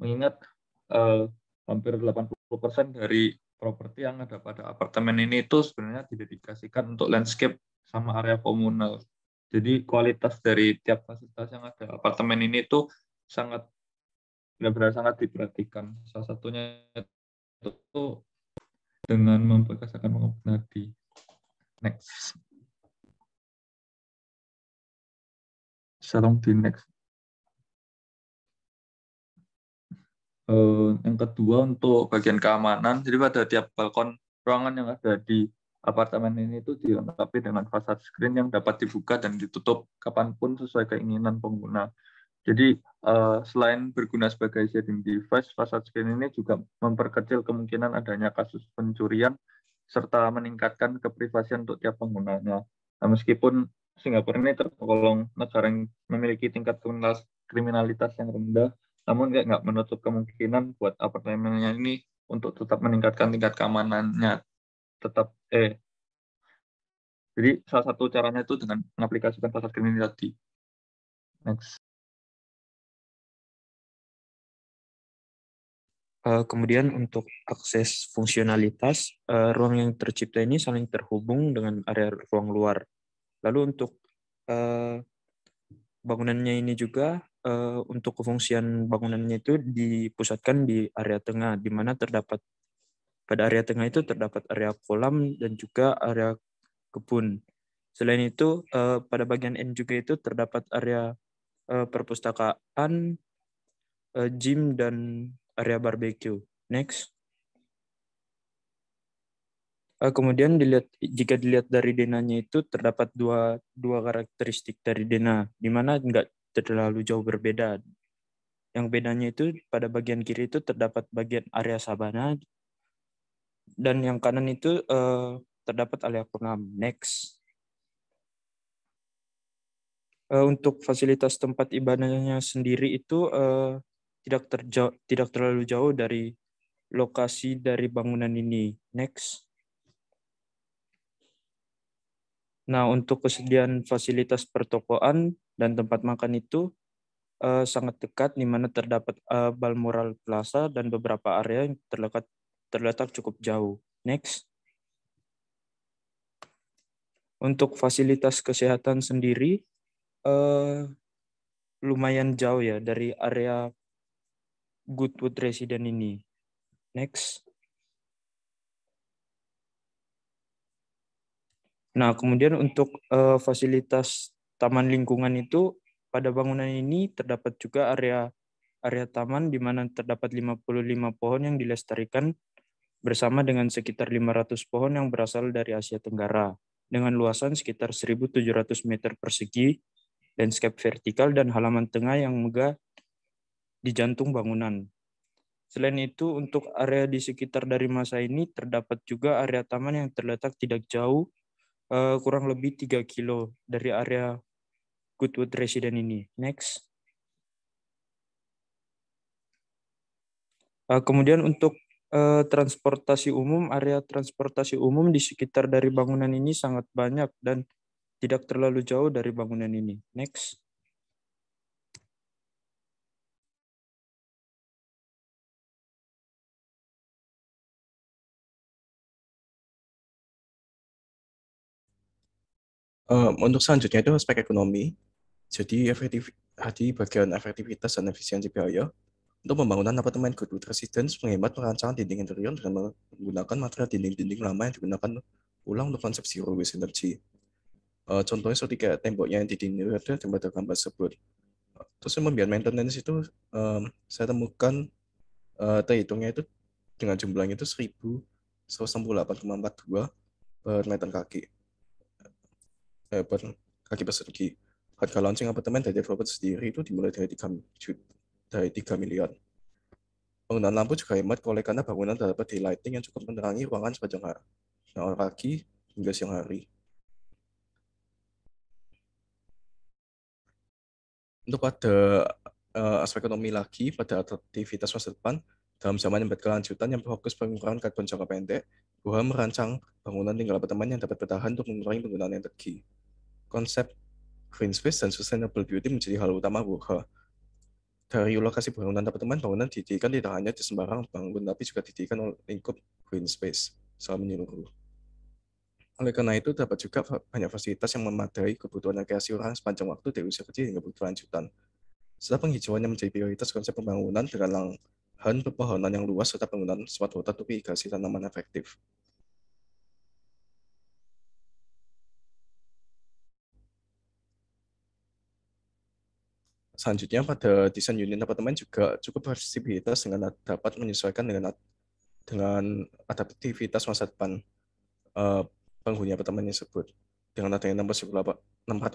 Mengingat uh, hampir 80% dari properti yang ada pada apartemen ini itu sebenarnya didedikasikan untuk landscape sama area komunal. Jadi kualitas dari tiap fasilitas yang ada apartemen ini itu sangat benar-benar sangat diperhatikan. Salah satunya itu dengan memperkasakan di Next. Salam di next. Eh, yang kedua untuk bagian keamanan jadi pada tiap balkon ruangan yang ada di apartemen ini itu dilengkapi dengan fasad screen yang dapat dibuka dan ditutup kapanpun sesuai keinginan pengguna jadi eh, selain berguna sebagai shading device fasad screen ini juga memperkecil kemungkinan adanya kasus pencurian serta meningkatkan keprivasian untuk tiap penggunanya nah, meskipun Singapura ini tergolong negara yang memiliki tingkat kriminalitas yang rendah namun kayak nggak menutup kemungkinan buat apartemennya ini untuk tetap meningkatkan tingkat keamanannya tetap eh jadi salah satu caranya itu dengan mengaplikasikan pasar ini tadi next eh, kemudian untuk akses fungsionalitas, eh, ruang yang tercipta ini saling terhubung dengan area ruang luar. Lalu untuk eh, bangunannya ini juga Eh, untuk kefungsian bangunannya itu dipusatkan di area tengah, di mana terdapat pada area tengah itu terdapat area kolam dan juga area kebun. Selain itu, uh, pada bagian N juga itu terdapat area uh, perpustakaan, uh, gym, dan area barbecue. Next. kemudian dilihat jika dilihat dari denanya itu terdapat dua dua karakteristik dari dena, di mana nggak terlalu jauh berbeda. Yang bedanya itu pada bagian kiri itu terdapat bagian area sabana dan yang kanan itu uh, terdapat area pengam. Next. Uh, untuk fasilitas tempat ibadahnya sendiri itu uh, tidak terjauh, tidak terlalu jauh dari lokasi dari bangunan ini. Next. Nah, untuk kesediaan fasilitas pertokoan dan tempat makan itu uh, sangat dekat di mana terdapat uh, Balmoral Plaza dan beberapa area yang terletak terletak cukup jauh. Next. Untuk fasilitas kesehatan sendiri uh, lumayan jauh ya dari area Goodwood Resident ini. Next. Nah, kemudian untuk uh, fasilitas Taman lingkungan itu pada bangunan ini terdapat juga area area taman di mana terdapat 55 pohon yang dilestarikan bersama dengan sekitar 500 pohon yang berasal dari Asia Tenggara dengan luasan sekitar 1.700 meter persegi, landscape vertikal, dan halaman tengah yang megah di jantung bangunan. Selain itu, untuk area di sekitar dari masa ini terdapat juga area taman yang terletak tidak jauh uh, kurang lebih 3 kilo dari area Goodwood Resident ini. Next. Uh, kemudian untuk uh, transportasi umum, area transportasi umum di sekitar dari bangunan ini sangat banyak dan tidak terlalu jauh dari bangunan ini. Next. Um, untuk selanjutnya itu aspek ekonomi. Jadi efektif bagian efektivitas dan efisiensi biaya untuk pembangunan apartemen Good Wood Residence menghemat perancangan dinding interior dengan menggunakan material dinding-dinding lama yang digunakan ulang untuk konsep zero waste energy. Uh, contohnya seperti kayak temboknya yang dinding itu ada tergambar tersebut. Terus terus membiarkan maintenance itu um, saya temukan uh, terhitungnya itu dengan jumlahnya itu 1168,42 per meter kaki eh, kaki persegi. Harga launching apartemen dari developer sendiri itu dimulai dari 3, dari 3 miliar. penggunaan lampu juga hemat oleh karena bangunan terdapat daylighting yang cukup menerangi ruangan sepanjang hari, nah, pagi hingga siang hari. Untuk pada uh, eh, aspek ekonomi lagi, pada aktivitas masa depan, dalam zaman yang berkelanjutan yang fokus pengurangan karbon jangka pendek, Buha merancang bangunan tinggal apartemen yang dapat bertahan untuk mengurangi penggunaan energi konsep green space dan sustainable beauty menjadi hal utama Wuha. Dari lokasi bangunan teman-teman, bangunan didirikan tidak hanya di sembarang bangun, tapi juga didirikan oleh lingkup green space selama menyeluruh. Oleh karena itu, dapat juga banyak fasilitas yang memadai kebutuhan rekreasi orang sepanjang waktu dari usia kecil hingga berkelanjutan. Setelah penghijauannya menjadi prioritas konsep pembangunan dengan lahan pepohonan yang luas serta penggunaan spot water untuk irigasi tanaman efektif. selanjutnya pada desain unit apartemen juga cukup fleksibilitas dengan dapat menyesuaikan dengan dengan adaptivitas masa depan uh, penghuni apartemen tersebut. Dengan adanya 678,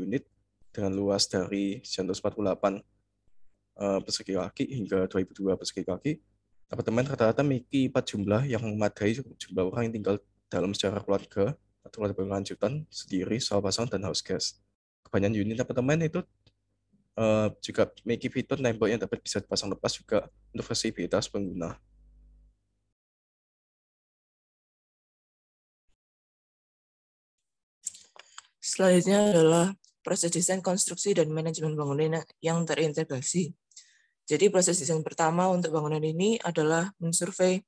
unit dengan luas dari 148 uh, eh, persegi kaki hingga 2002 persegi kaki, apartemen rata-rata memiliki empat jumlah yang memadai jumlah orang yang tinggal dalam secara keluarga atau keluarga berlanjutan, sendiri, soal pasang, dan house guest. Kebanyakan unit apartemen itu uh, juga memiliki fitur tembok yang dapat bisa dipasang lepas juga untuk fasilitas pengguna. Selanjutnya adalah proses desain konstruksi dan manajemen bangunan yang terintegrasi. Jadi proses desain pertama untuk bangunan ini adalah mensurvei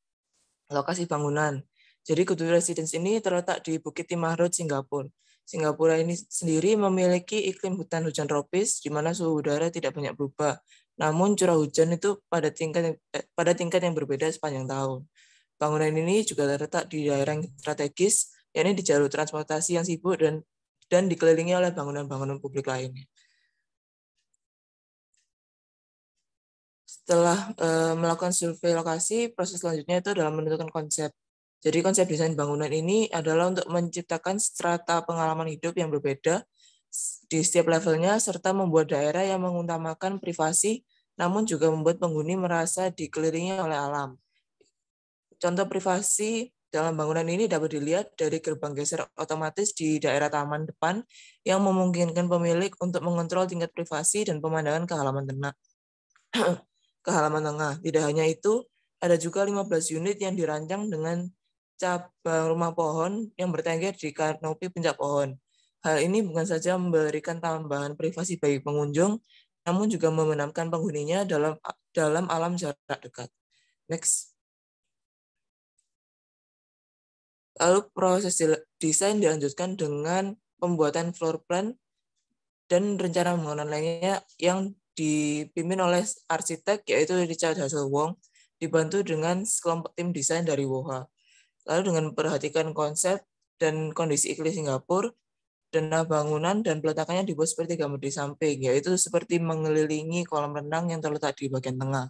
lokasi bangunan. Jadi Kudu Residence ini terletak di Bukit Timah Road, Singapura. Singapura ini sendiri memiliki iklim hutan hujan tropis di mana suhu udara tidak banyak berubah. Namun curah hujan itu pada tingkat eh, pada tingkat yang berbeda sepanjang tahun. Bangunan ini juga terletak di daerah yang strategis, yakni di jalur transportasi yang sibuk dan dan dikelilingi oleh bangunan-bangunan publik lainnya. Setelah eh, melakukan survei lokasi, proses selanjutnya itu adalah menentukan konsep jadi konsep desain bangunan ini adalah untuk menciptakan strata pengalaman hidup yang berbeda di setiap levelnya serta membuat daerah yang mengutamakan privasi namun juga membuat penghuni merasa dikelilingi oleh alam. Contoh privasi dalam bangunan ini dapat dilihat dari gerbang geser otomatis di daerah taman depan yang memungkinkan pemilik untuk mengontrol tingkat privasi dan pemandangan ke halaman tengah. ke halaman tengah. Tidak hanya itu, ada juga 15 unit yang dirancang dengan cabang rumah pohon yang bertengger di kanopi puncak pohon. Hal ini bukan saja memberikan tambahan privasi bagi pengunjung, namun juga memenamkan penghuninya dalam dalam alam jarak dekat. Next. Lalu proses desain dilanjutkan dengan pembuatan floor plan dan rencana bangunan lainnya yang dipimpin oleh arsitek yaitu Richard Hasselwong Wong dibantu dengan sekelompok tim desain dari WOHA. Lalu dengan memperhatikan konsep dan kondisi iklim Singapura, denah bangunan dan peletakannya dibuat seperti gambar di samping, yaitu seperti mengelilingi kolam renang yang terletak di bagian tengah.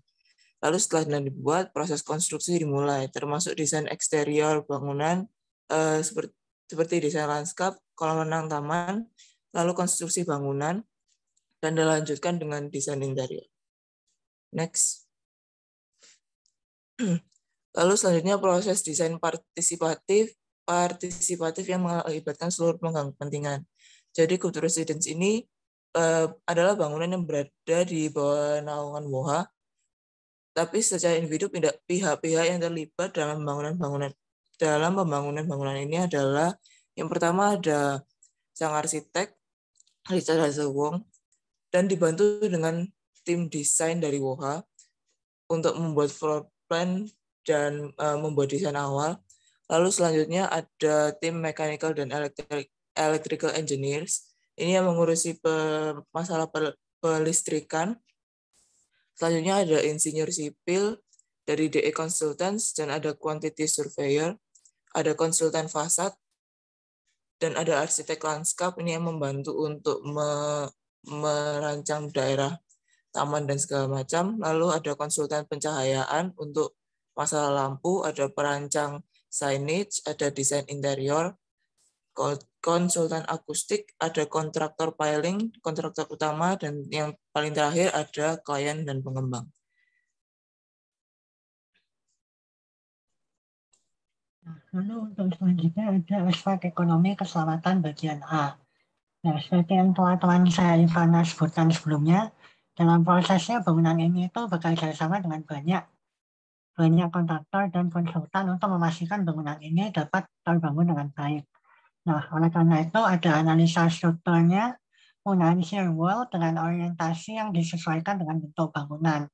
Lalu setelah denah dibuat, proses konstruksi dimulai, termasuk desain eksterior bangunan eh, seperti, seperti desain lanskap, kolam renang taman, lalu konstruksi bangunan, dan dilanjutkan dengan desain interior. Next. Lalu selanjutnya proses desain partisipatif, partisipatif yang melibatkan seluruh pemegang kepentingan. Jadi kultur residence ini uh, adalah bangunan yang berada di bawah naungan WOHA, tapi secara individu pihak-pihak yang terlibat dalam bangunan-bangunan dalam pembangunan bangunan ini adalah yang pertama ada sang arsitek Richard Hasselwong dan dibantu dengan tim desain dari WOHA untuk membuat floor plan dan uh, membuat desain awal. Lalu selanjutnya ada tim mechanical dan electric, electrical engineers. Ini yang mengurusi pe, masalah pe, pelistrikan. Selanjutnya ada insinyur sipil dari DE Consultants dan ada quantity surveyor, ada konsultan fasad, dan ada arsitek landscape ini yang membantu untuk me, merancang daerah taman dan segala macam. Lalu ada konsultan pencahayaan untuk masalah lampu, ada perancang signage, ada desain interior, konsultan akustik, ada kontraktor piling, kontraktor utama, dan yang paling terakhir ada klien dan pengembang. Nah, lalu untuk selanjutnya ada aspek ekonomi keselamatan bagian A. Nah, seperti yang teman-teman saya Ivana sebutkan sebelumnya, dalam prosesnya bangunan ini itu bekerja sama dengan banyak banyak kontraktor dan konsultan untuk memastikan bangunan ini dapat terbangun dengan baik. Nah, oleh karena itu ada analisa strukturnya, menganalisir wall dengan orientasi yang disesuaikan dengan bentuk bangunan,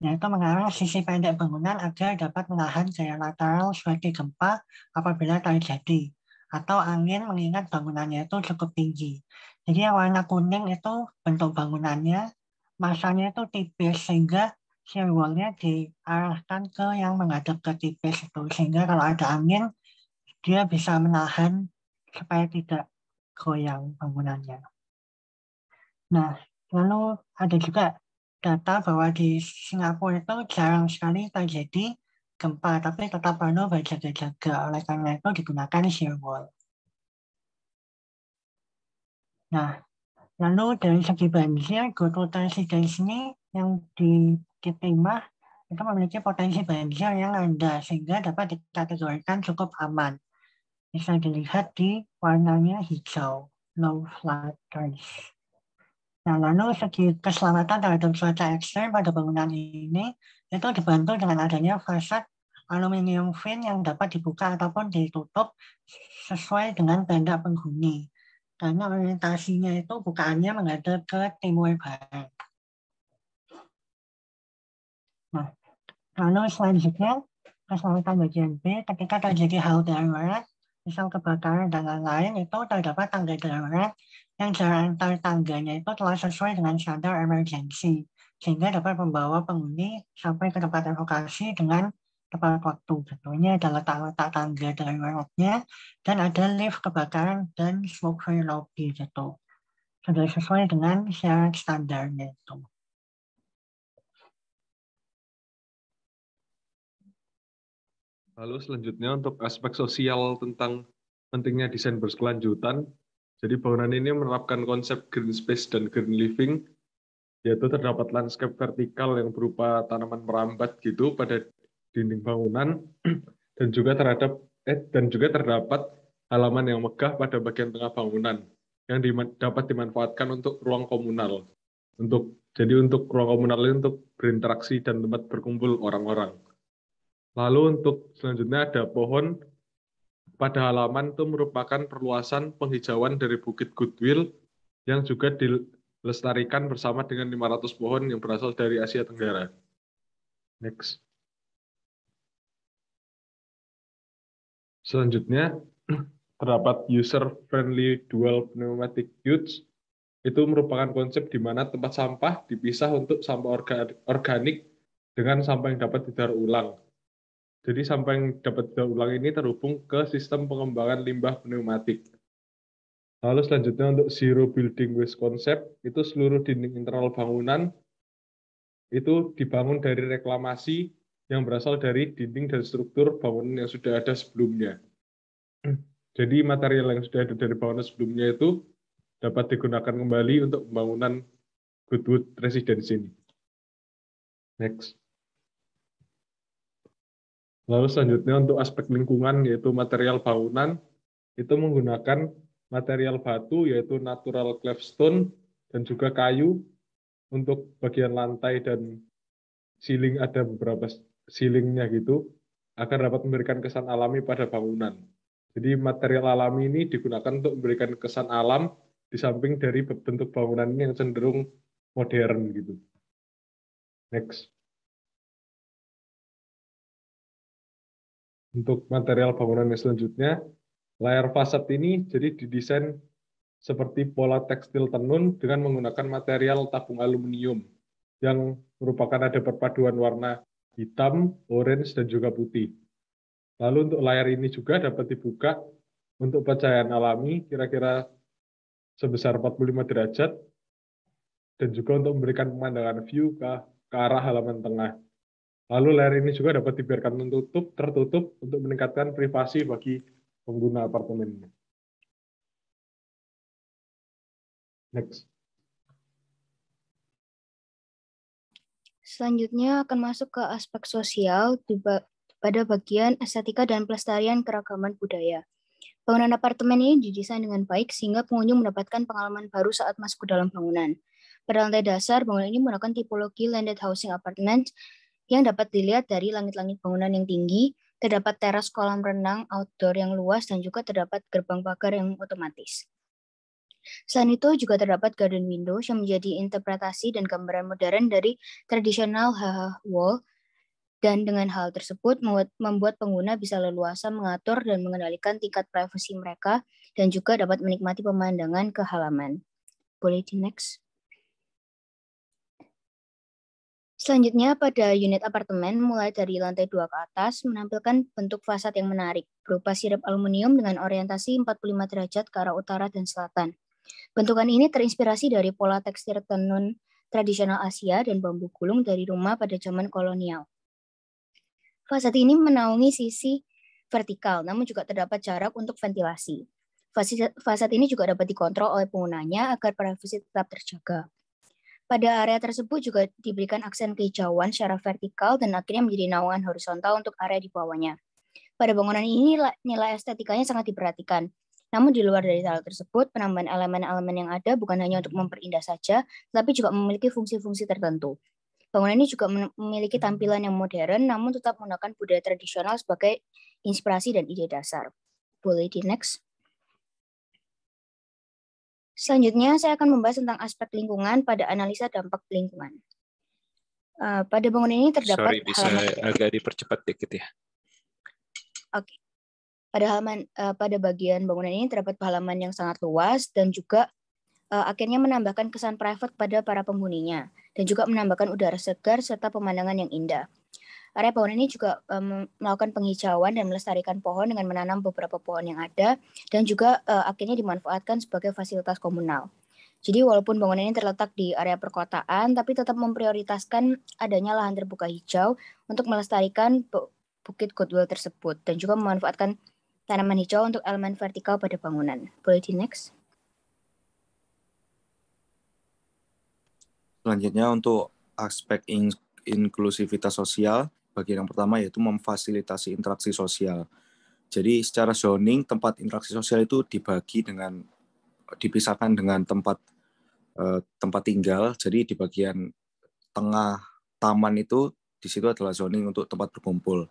yaitu mengarah sisi pendek bangunan agar dapat menahan gaya lateral sebagai gempa apabila terjadi, atau angin mengingat bangunannya itu cukup tinggi. Jadi yang warna kuning itu bentuk bangunannya, masanya itu tipis sehingga firewallnya diarahkan ke yang menghadap ke tipis itu sehingga kalau ada angin dia bisa menahan supaya tidak goyang bangunannya. Nah, lalu ada juga data bahwa di Singapura itu jarang sekali terjadi gempa, tapi tetap perlu berjaga-jaga. Oleh karena itu digunakan shear wall. Nah, lalu dari segi banjir, go to ini yang di diterima itu memiliki potensi banjir yang rendah sehingga dapat dikategorikan cukup aman. Bisa dilihat di warnanya hijau, low flood risk. Nah, lalu segi keselamatan terhadap cuaca ekstrim pada bangunan ini itu dibantu dengan adanya fasad aluminium fin yang dapat dibuka ataupun ditutup sesuai dengan tenda penghuni. Karena orientasinya itu bukaannya menghadap ke timur barat. Nah, lalu selanjutnya keselamatan bagian B ketika terjadi hal darurat, misal kebakaran dan lain-lain, itu terdapat tangga darurat yang jarak antar tangganya itu telah sesuai dengan standar emergensi, sehingga dapat membawa penghuni sampai ke tempat evakuasi dengan tepat waktu. Tentunya adalah letak-letak tangga daruratnya, dan ada lift kebakaran dan smoke free lobby gitu. Sudah sesuai dengan syarat standarnya itu. Lalu selanjutnya untuk aspek sosial tentang pentingnya desain berkelanjutan. Jadi bangunan ini menerapkan konsep green space dan green living, yaitu terdapat landscape vertikal yang berupa tanaman merambat gitu pada dinding bangunan dan juga terhadap eh, dan juga terdapat halaman yang megah pada bagian tengah bangunan yang di, dapat dimanfaatkan untuk ruang komunal. Untuk jadi untuk ruang komunal ini untuk berinteraksi dan tempat berkumpul orang-orang. Lalu untuk selanjutnya ada pohon pada halaman itu merupakan perluasan penghijauan dari Bukit Goodwill yang juga dilestarikan bersama dengan 500 pohon yang berasal dari Asia Tenggara. Next. Selanjutnya, terdapat user-friendly dual pneumatic huge. Itu merupakan konsep di mana tempat sampah dipisah untuk sampah organik dengan sampah yang dapat didaur ulang jadi yang dapat daur ulang ini terhubung ke sistem pengembangan limbah pneumatik. Lalu selanjutnya untuk zero building waste concept, itu seluruh dinding internal bangunan itu dibangun dari reklamasi yang berasal dari dinding dan struktur bangunan yang sudah ada sebelumnya. Jadi material yang sudah ada dari bangunan sebelumnya itu dapat digunakan kembali untuk pembangunan Goodwood Residence ini. Next. Lalu selanjutnya untuk aspek lingkungan yaitu material bangunan itu menggunakan material batu yaitu natural cleft dan juga kayu untuk bagian lantai dan ceiling ada beberapa ceilingnya gitu agar dapat memberikan kesan alami pada bangunan. Jadi material alami ini digunakan untuk memberikan kesan alam di samping dari bentuk bangunan ini yang cenderung modern gitu. Next. untuk material bangunan yang selanjutnya, layar fasad ini jadi didesain seperti pola tekstil tenun dengan menggunakan material tabung aluminium yang merupakan ada perpaduan warna hitam, orange, dan juga putih. Lalu untuk layar ini juga dapat dibuka untuk pencahayaan alami kira-kira sebesar 45 derajat dan juga untuk memberikan pemandangan view ke, ke arah halaman tengah. Lalu layar ini juga dapat dibiarkan tertutup, tertutup untuk meningkatkan privasi bagi pengguna apartemen. Next. Selanjutnya akan masuk ke aspek sosial pada bagian estetika dan pelestarian keragaman budaya. Bangunan apartemen ini didesain dengan baik sehingga pengunjung mendapatkan pengalaman baru saat masuk ke dalam bangunan. Pada lantai dasar, bangunan ini menggunakan tipologi landed housing apartment yang dapat dilihat dari langit-langit bangunan yang tinggi, terdapat teras kolam renang outdoor yang luas, dan juga terdapat gerbang pagar yang otomatis. Selain itu juga terdapat garden windows yang menjadi interpretasi dan gambaran modern dari tradisional HH wall dan dengan hal tersebut membuat pengguna bisa leluasa mengatur dan mengendalikan tingkat privasi mereka dan juga dapat menikmati pemandangan ke halaman. Boleh di next. Selanjutnya, pada unit apartemen mulai dari lantai dua ke atas menampilkan bentuk fasad yang menarik, berupa sirip aluminium dengan orientasi 45 derajat ke arah utara dan selatan. Bentukan ini terinspirasi dari pola tekstil tenun tradisional Asia dan bambu gulung dari rumah pada zaman kolonial. Fasad ini menaungi sisi vertikal, namun juga terdapat jarak untuk ventilasi. Fasad ini juga dapat dikontrol oleh penggunanya agar privasi tetap terjaga. Pada area tersebut juga diberikan aksen kehijauan secara vertikal dan akhirnya menjadi naungan horizontal untuk area di bawahnya. Pada bangunan ini nilai estetikanya sangat diperhatikan. Namun di luar dari hal tersebut, penambahan elemen-elemen yang ada bukan hanya untuk memperindah saja, tapi juga memiliki fungsi-fungsi tertentu. Bangunan ini juga memiliki tampilan yang modern, namun tetap menggunakan budaya tradisional sebagai inspirasi dan ide dasar. Boleh di next. Selanjutnya, saya akan membahas tentang aspek lingkungan pada analisa dampak lingkungan. Uh, pada bangunan ini terdapat Sorry, bisa halaman... agak dipercepat dikit ya. Oke. Okay. Pada halaman uh, pada bagian bangunan ini terdapat halaman yang sangat luas dan juga uh, akhirnya menambahkan kesan private pada para penghuninya dan juga menambahkan udara segar serta pemandangan yang indah. Area Pohon ini juga um, melakukan penghijauan dan melestarikan pohon dengan menanam beberapa pohon yang ada dan juga uh, akhirnya dimanfaatkan sebagai fasilitas komunal. Jadi walaupun bangunan ini terletak di area perkotaan, tapi tetap memprioritaskan adanya lahan terbuka hijau untuk melestarikan bukit Goodwill tersebut dan juga memanfaatkan tanaman hijau untuk elemen vertikal pada bangunan. Boleh di next? Selanjutnya untuk aspek in inklusivitas sosial, bagian yang pertama yaitu memfasilitasi interaksi sosial. Jadi secara zoning tempat interaksi sosial itu dibagi dengan dipisahkan dengan tempat eh, tempat tinggal. Jadi di bagian tengah taman itu di situ adalah zoning untuk tempat berkumpul.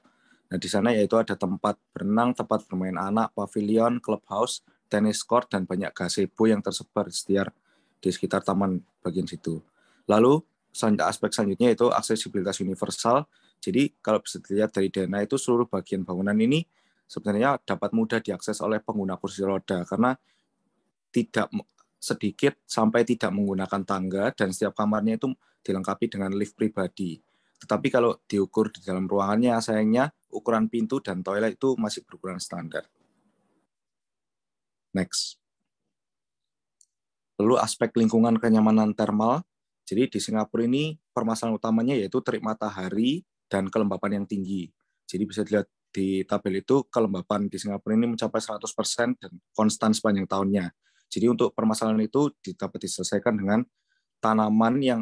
Nah, di sana yaitu ada tempat berenang, tempat bermain anak, pavilion, clubhouse, tenis court dan banyak gazebo yang tersebar di sekitar di sekitar taman bagian situ. Lalu aspek selanjutnya itu aksesibilitas universal jadi kalau bisa dilihat dari Dana itu seluruh bagian bangunan ini sebenarnya dapat mudah diakses oleh pengguna kursi roda karena tidak sedikit sampai tidak menggunakan tangga dan setiap kamarnya itu dilengkapi dengan lift pribadi. Tetapi kalau diukur di dalam ruangannya sayangnya ukuran pintu dan toilet itu masih berukuran standar. Next. Lalu aspek lingkungan kenyamanan thermal. Jadi di Singapura ini permasalahan utamanya yaitu terik matahari, dan kelembapan yang tinggi. Jadi bisa dilihat di tabel itu kelembapan di Singapura ini mencapai 100% dan konstan sepanjang tahunnya. Jadi untuk permasalahan itu dapat diselesaikan dengan tanaman yang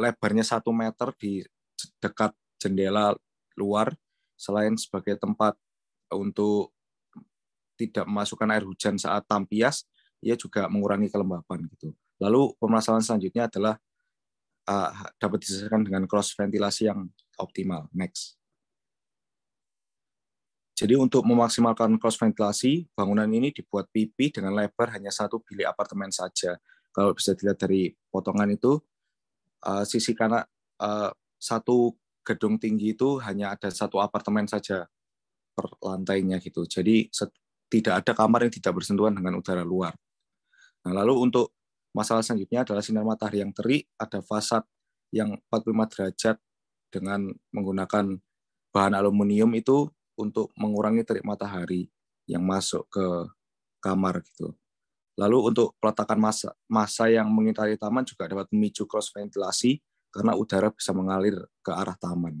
lebarnya satu meter di dekat jendela luar, selain sebagai tempat untuk tidak memasukkan air hujan saat tampias, ia juga mengurangi kelembapan gitu. Lalu permasalahan selanjutnya adalah ah, dapat diselesaikan dengan cross ventilasi yang optimal. Next. Jadi untuk memaksimalkan cross ventilasi, bangunan ini dibuat pipi dengan lebar hanya satu bilik apartemen saja. Kalau bisa dilihat dari potongan itu, eh, sisi kanan eh, satu gedung tinggi itu hanya ada satu apartemen saja per lantainya gitu. Jadi tidak ada kamar yang tidak bersentuhan dengan udara luar. Nah, lalu untuk masalah selanjutnya adalah sinar matahari yang terik, ada fasad yang 45 derajat dengan menggunakan bahan aluminium itu untuk mengurangi terik matahari yang masuk ke kamar gitu. Lalu untuk peletakan masa, masa yang mengitari taman juga dapat memicu cross ventilasi karena udara bisa mengalir ke arah taman.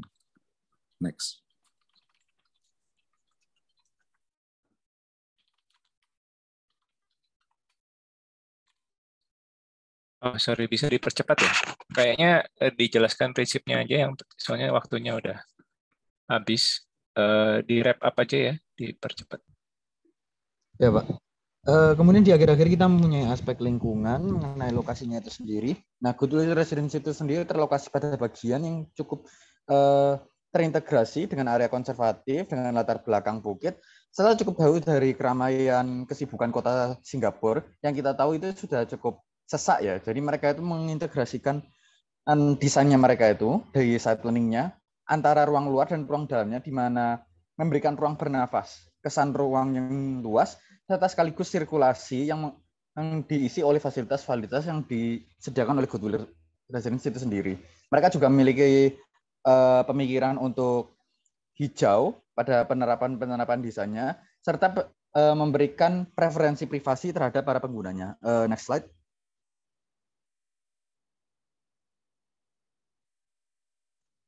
Next. Oh, sorry, bisa dipercepat ya? Kayaknya eh, dijelaskan prinsipnya aja yang soalnya waktunya udah habis. Eh, di wrap up aja ya, dipercepat. Ya, Pak. Eh, kemudian di akhir-akhir kita mempunyai aspek lingkungan mengenai lokasinya itu sendiri. Nah, good residence itu sendiri terlokasi pada bagian yang cukup eh, terintegrasi dengan area konservatif, dengan latar belakang bukit, serta cukup jauh dari keramaian kesibukan kota Singapura yang kita tahu itu sudah cukup sesak ya. Jadi mereka itu mengintegrasikan ehm, desainnya mereka itu dari side planningnya antara ruang luar dan ruang dalamnya di mana memberikan ruang bernafas, kesan ruang yang luas serta sekaligus sirkulasi yang, yang diisi oleh fasilitas-fasilitas yang disediakan oleh Goodwill Residence itu sendiri. Mereka juga memiliki uh, pemikiran untuk hijau pada penerapan-penerapan desainnya serta uh, memberikan preferensi privasi terhadap para penggunanya. Uh, next slide.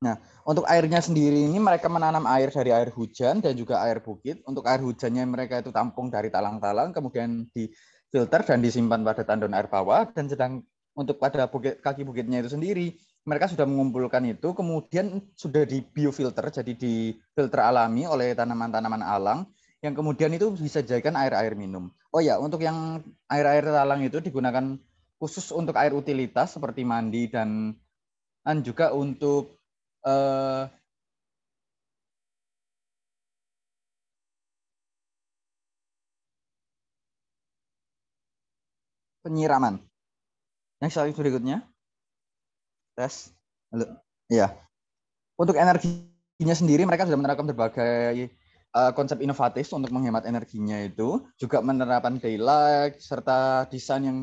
Nah, untuk airnya sendiri ini mereka menanam air dari air hujan dan juga air bukit. Untuk air hujannya mereka itu tampung dari talang-talang, kemudian difilter dan disimpan pada tandon air bawah. Dan sedang untuk pada bukit, kaki bukitnya itu sendiri, mereka sudah mengumpulkan itu, kemudian sudah di biofilter, jadi di filter alami oleh tanaman-tanaman alang, yang kemudian itu bisa jadikan air-air minum. Oh ya, untuk yang air-air talang itu digunakan khusus untuk air utilitas seperti mandi dan, dan juga untuk Eh, penyiraman. Yang slide berikutnya. Tes. Halo. Iya. Untuk energinya sendiri mereka sudah menerapkan berbagai uh, konsep inovatif untuk menghemat energinya itu, juga menerapkan daylight serta desain yang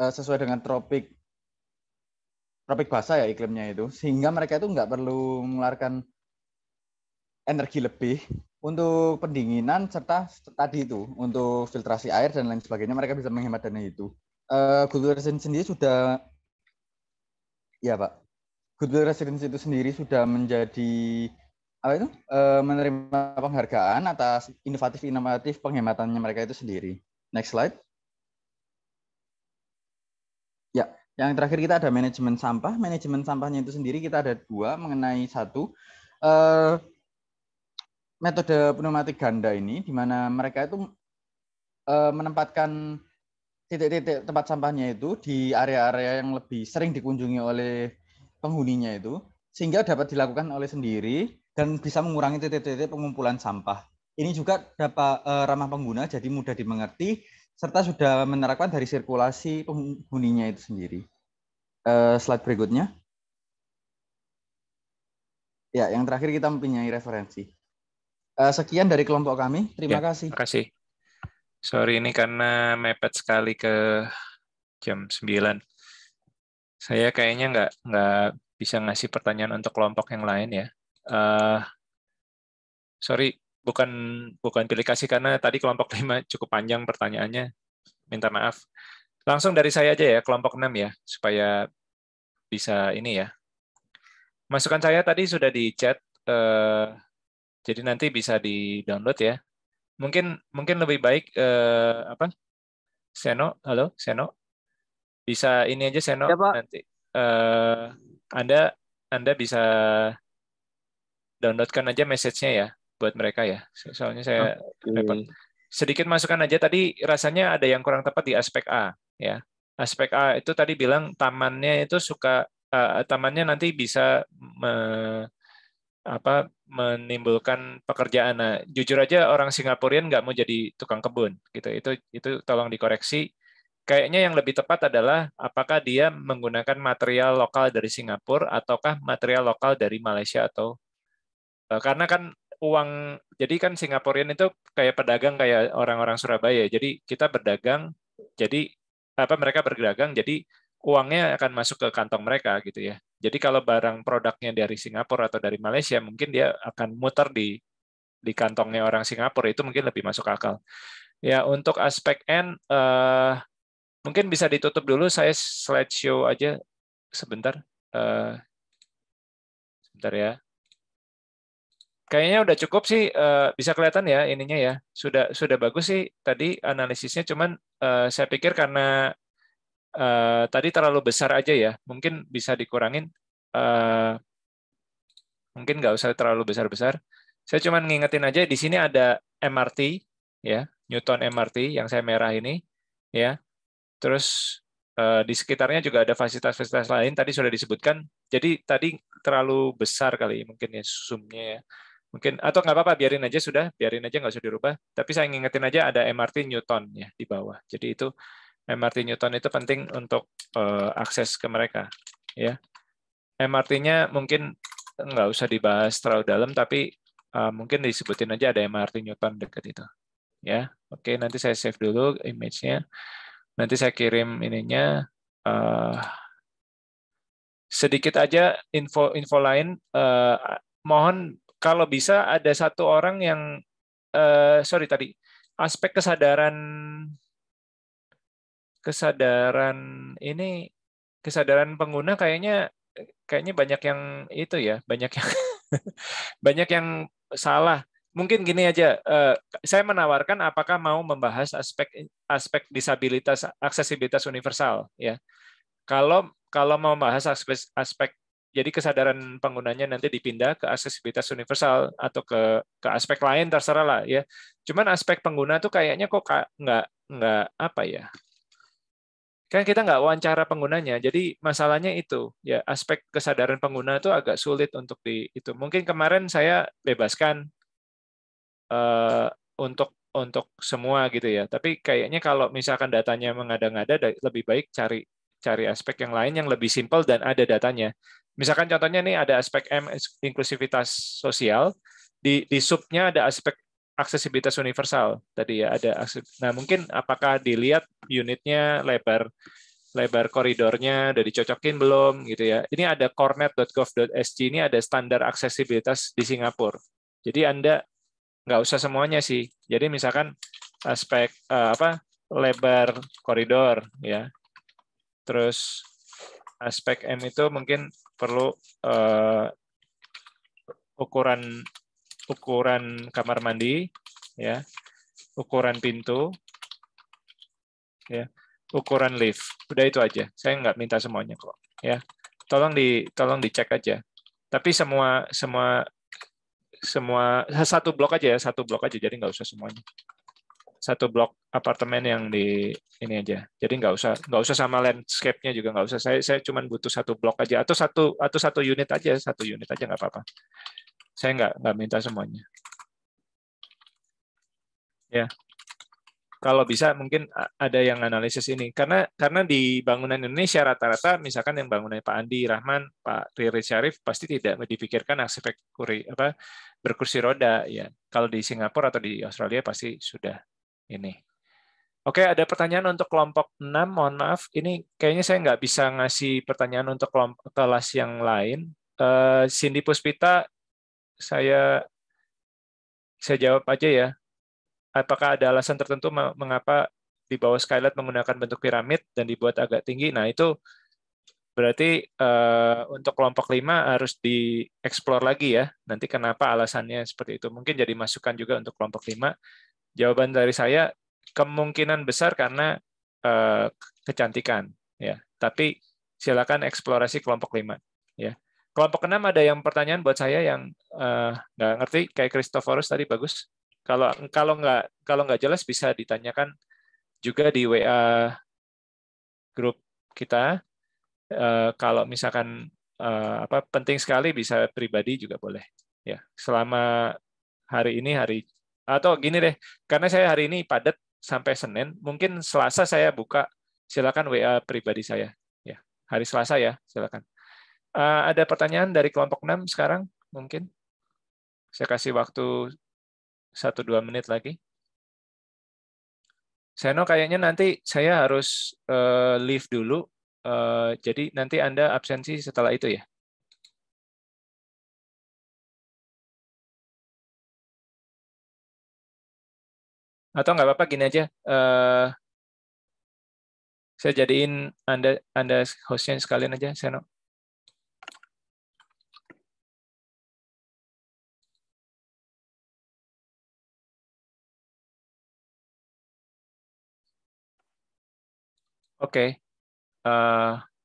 uh, sesuai dengan tropik tropik basah ya iklimnya itu sehingga mereka itu nggak perlu mengeluarkan energi lebih untuk pendinginan serta tadi itu untuk filtrasi air dan lain sebagainya mereka bisa menghemat dana itu. Uh, eh, Google Residence sendiri sudah ya pak Google Residence itu sendiri sudah menjadi apa itu uh, menerima penghargaan atas inovatif inovatif penghematannya mereka itu sendiri. Next slide. Ya, yang terakhir kita ada manajemen sampah. Manajemen sampahnya itu sendiri kita ada dua mengenai satu eh, metode pneumatik ganda ini, di mana mereka itu eh, menempatkan titik-titik tempat sampahnya itu di area-area yang lebih sering dikunjungi oleh penghuninya itu sehingga dapat dilakukan oleh sendiri dan bisa mengurangi titik-titik pengumpulan sampah. Ini juga dapat eh, ramah pengguna jadi mudah dimengerti serta sudah menerapkan dari sirkulasi penghuninya itu sendiri. Uh, slide berikutnya. Ya, yang terakhir kita mempunyai referensi. Uh, sekian dari kelompok kami. Terima ya, kasih. Terima kasih. Sorry ini karena mepet sekali ke jam 9. Saya kayaknya nggak nggak bisa ngasih pertanyaan untuk kelompok yang lain ya. Uh, sorry, bukan bukan pilih kasih karena tadi kelompok 5 cukup panjang pertanyaannya. Minta maaf. Langsung dari saya aja ya kelompok 6 ya supaya bisa ini ya. Masukan saya tadi sudah di chat eh, jadi nanti bisa di-download ya. Mungkin mungkin lebih baik eh, apa? Seno, halo Seno. Bisa ini aja Seno ya, Pak. nanti eh, Anda Anda bisa downloadkan aja message-nya ya buat mereka ya. Soalnya saya okay. repot. Sedikit masukan aja tadi rasanya ada yang kurang tepat di aspek A ya. Aspek A itu tadi bilang tamannya itu suka uh, tamannya nanti bisa me, apa menimbulkan pekerjaan. Nah, jujur aja orang Singapurian nggak mau jadi tukang kebun gitu. Itu itu tolong dikoreksi. Kayaknya yang lebih tepat adalah apakah dia menggunakan material lokal dari Singapura ataukah material lokal dari Malaysia atau eh, karena kan uang jadi kan Singaporean itu kayak pedagang kayak orang-orang Surabaya. Jadi kita berdagang, jadi apa mereka berdagang, jadi uangnya akan masuk ke kantong mereka gitu ya. Jadi kalau barang produknya dari Singapura atau dari Malaysia, mungkin dia akan muter di di kantongnya orang Singapura itu mungkin lebih masuk akal. Ya untuk aspek N, uh, mungkin bisa ditutup dulu. Saya slideshow aja sebentar. Uh, sebentar ya kayaknya udah cukup sih uh, bisa kelihatan ya ininya ya sudah sudah bagus sih tadi analisisnya cuman uh, saya pikir karena uh, tadi terlalu besar aja ya mungkin bisa dikurangin uh, mungkin nggak usah terlalu besar besar saya cuman ngingetin aja di sini ada MRT ya Newton MRT yang saya merah ini ya terus di sekitarnya juga ada fasilitas-fasilitas lain tadi sudah disebutkan. Jadi tadi terlalu besar kali mungkin ya zoomnya ya mungkin atau nggak apa-apa biarin aja sudah biarin aja nggak usah dirubah tapi saya ingetin aja ada MRT Newton ya di bawah jadi itu MRT Newton itu penting untuk uh, akses ke mereka ya MRT-nya mungkin nggak usah dibahas terlalu dalam tapi uh, mungkin disebutin aja ada MRT Newton dekat itu ya oke nanti saya save dulu image-nya nanti saya kirim ininya uh, sedikit aja info info lain uh, mohon kalau bisa ada satu orang yang uh, sorry tadi aspek kesadaran kesadaran ini kesadaran pengguna kayaknya kayaknya banyak yang itu ya banyak yang banyak yang salah mungkin gini aja uh, saya menawarkan apakah mau membahas aspek aspek disabilitas aksesibilitas universal ya kalau kalau mau membahas aspek aspek jadi kesadaran penggunanya nanti dipindah ke aksesibilitas universal atau ke ke aspek lain terserah lah ya. Cuman aspek pengguna tuh kayaknya kok nggak nggak apa ya? Kan kita nggak wawancara penggunanya, jadi masalahnya itu ya aspek kesadaran pengguna itu agak sulit untuk di itu. Mungkin kemarin saya bebaskan uh, untuk untuk semua gitu ya. Tapi kayaknya kalau misalkan datanya mengada-ngada, lebih baik cari cari aspek yang lain yang lebih simpel dan ada datanya. Misalkan contohnya nih ada aspek M inklusivitas sosial, di di subnya ada aspek aksesibilitas universal tadi ya ada nah mungkin apakah dilihat unitnya lebar lebar koridornya udah dicocokin belum gitu ya ini ada cornet.gov.sg ini ada standar aksesibilitas di Singapura jadi anda nggak usah semuanya sih jadi misalkan aspek uh, apa lebar koridor ya terus aspek M itu mungkin perlu uh, ukuran ukuran kamar mandi, ya, ukuran pintu, ya, ukuran lift. Udah itu aja. Saya nggak minta semuanya kok. Ya, tolong di tolong dicek aja. Tapi semua semua semua satu blok aja ya, satu blok aja. Jadi nggak usah semuanya satu blok apartemen yang di ini aja. Jadi nggak usah nggak usah sama landscape-nya juga nggak usah. Saya saya cuma butuh satu blok aja atau satu atau satu unit aja, satu unit aja nggak apa-apa. Saya nggak nggak minta semuanya. Ya. Kalau bisa mungkin ada yang analisis ini karena karena di bangunan Indonesia rata-rata misalkan yang bangunan Pak Andi Rahman, Pak Riri Syarif pasti tidak dipikirkan aspek kuri apa berkursi roda ya. Kalau di Singapura atau di Australia pasti sudah ini. Oke, ada pertanyaan untuk kelompok 6, mohon maaf. Ini kayaknya saya nggak bisa ngasih pertanyaan untuk kelompok kelas yang lain. Eh, Cindy Puspita, saya saya jawab aja ya. Apakah ada alasan tertentu mengapa di bawah skylight menggunakan bentuk piramid dan dibuat agak tinggi? Nah, itu berarti eh, untuk kelompok lima harus dieksplor lagi ya. Nanti kenapa alasannya seperti itu. Mungkin jadi masukan juga untuk kelompok lima Jawaban dari saya kemungkinan besar karena eh, kecantikan ya. Tapi silakan eksplorasi kelompok lima ya. Kelompok enam ada yang pertanyaan buat saya yang eh, nggak ngerti kayak Christophorus tadi bagus. Kalau kalau nggak kalau nggak jelas bisa ditanyakan juga di WA grup kita. Eh, kalau misalkan eh, apa penting sekali bisa pribadi juga boleh ya. Selama hari ini hari atau gini deh, karena saya hari ini padat sampai Senin, mungkin Selasa saya buka, silakan WA pribadi saya. Ya, hari Selasa ya, silakan. Eh, ada pertanyaan dari kelompok 6 sekarang mungkin? Saya kasih waktu 1-2 menit lagi. Seno, kayaknya nanti saya harus uh, leave dulu. Eh, jadi nanti Anda absensi setelah itu ya? atau nggak apa-apa gini aja uh, saya jadiin anda anda hostnya sekalian aja Seno oke okay. uh, eh,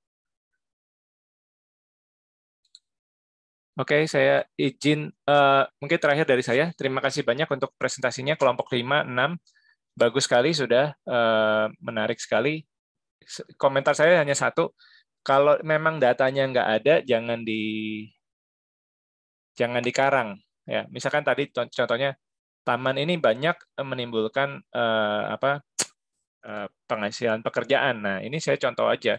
Oke, okay, saya izin uh, mungkin terakhir dari saya. Terima kasih banyak untuk presentasinya kelompok 5 6. Bagus sekali sudah uh, menarik sekali. Komentar saya hanya satu. Kalau memang datanya nggak ada jangan di jangan dikarang ya. Misalkan tadi contohnya taman ini banyak eh, menimbulkan uh, apa uh, penghasilan pekerjaan. Nah, ini saya contoh aja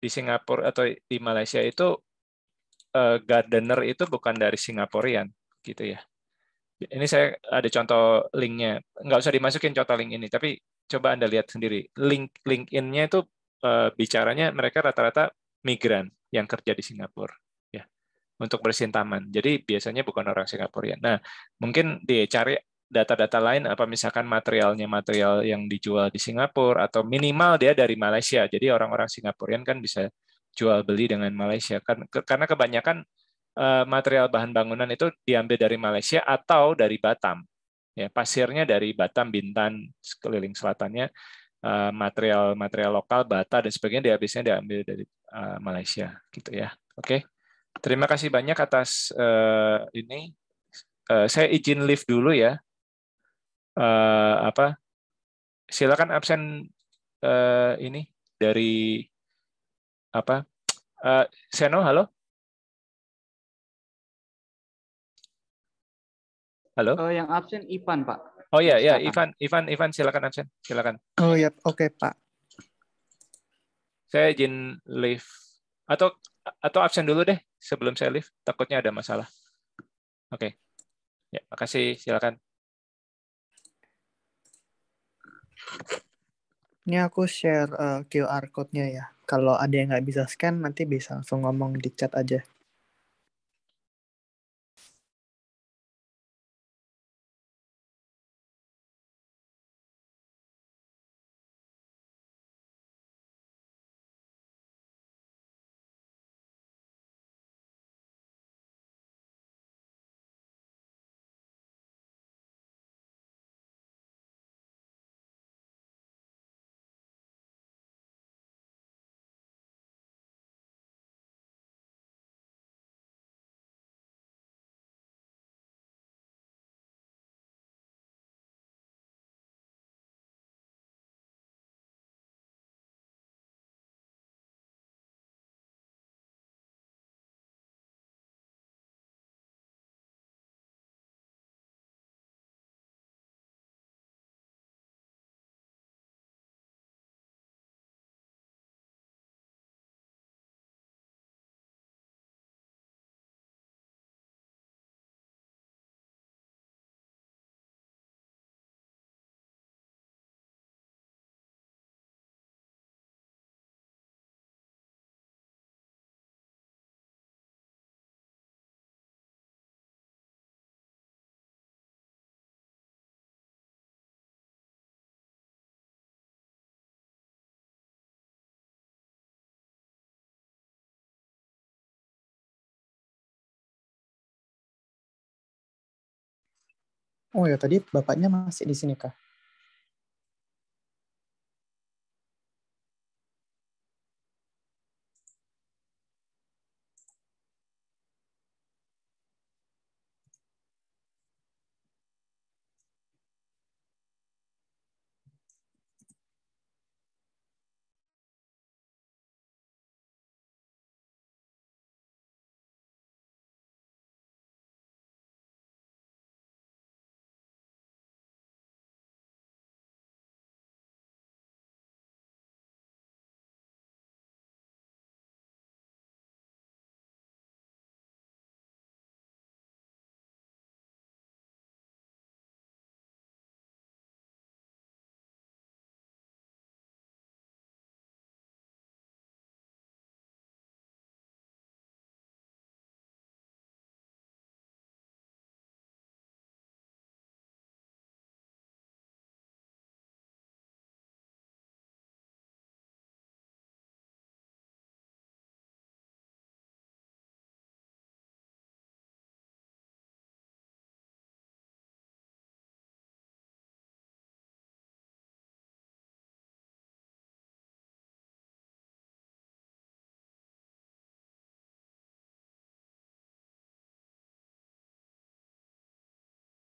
di Singapura atau di Malaysia itu Eh, gardener itu bukan dari Singaporean gitu ya. Ini saya ada contoh linknya. Nggak usah dimasukin contoh link ini, tapi coba anda lihat sendiri. Link LinkedIn-nya itu uh, bicaranya mereka rata-rata migran yang kerja di Singapura ya untuk bersihin taman. Jadi biasanya bukan orang Singapura. Nah mungkin dicari data-data lain apa misalkan materialnya material yang dijual di Singapura atau minimal dia dari Malaysia. Jadi orang-orang Singapura kan bisa jual beli dengan Malaysia kan, karena kebanyakan eh, material bahan bangunan itu diambil dari Malaysia atau dari Batam. Ya, pasirnya dari Batam, Bintan, sekeliling selatannya, eh, material-material lokal, bata dan sebagainya dihabisnya diambil dari eh, Malaysia, gitu ya. Oke, terima kasih banyak atas ini. saya izin lift dulu ya. apa? Silakan absen ini dari apa uh, Seno halo halo uh, yang absen Ivan pak oh ya ya Ivan Ivan Ivan silakan absen silakan oh ya oke okay, pak saya izin leave atau atau absen dulu deh sebelum saya leave takutnya ada masalah oke okay. ya makasih silakan ini aku share uh, eh, QR code-nya ya. Kalau ada yang nggak bisa scan, nanti bisa langsung ngomong di chat aja. Oh ya, tadi bapaknya masih di sini kah?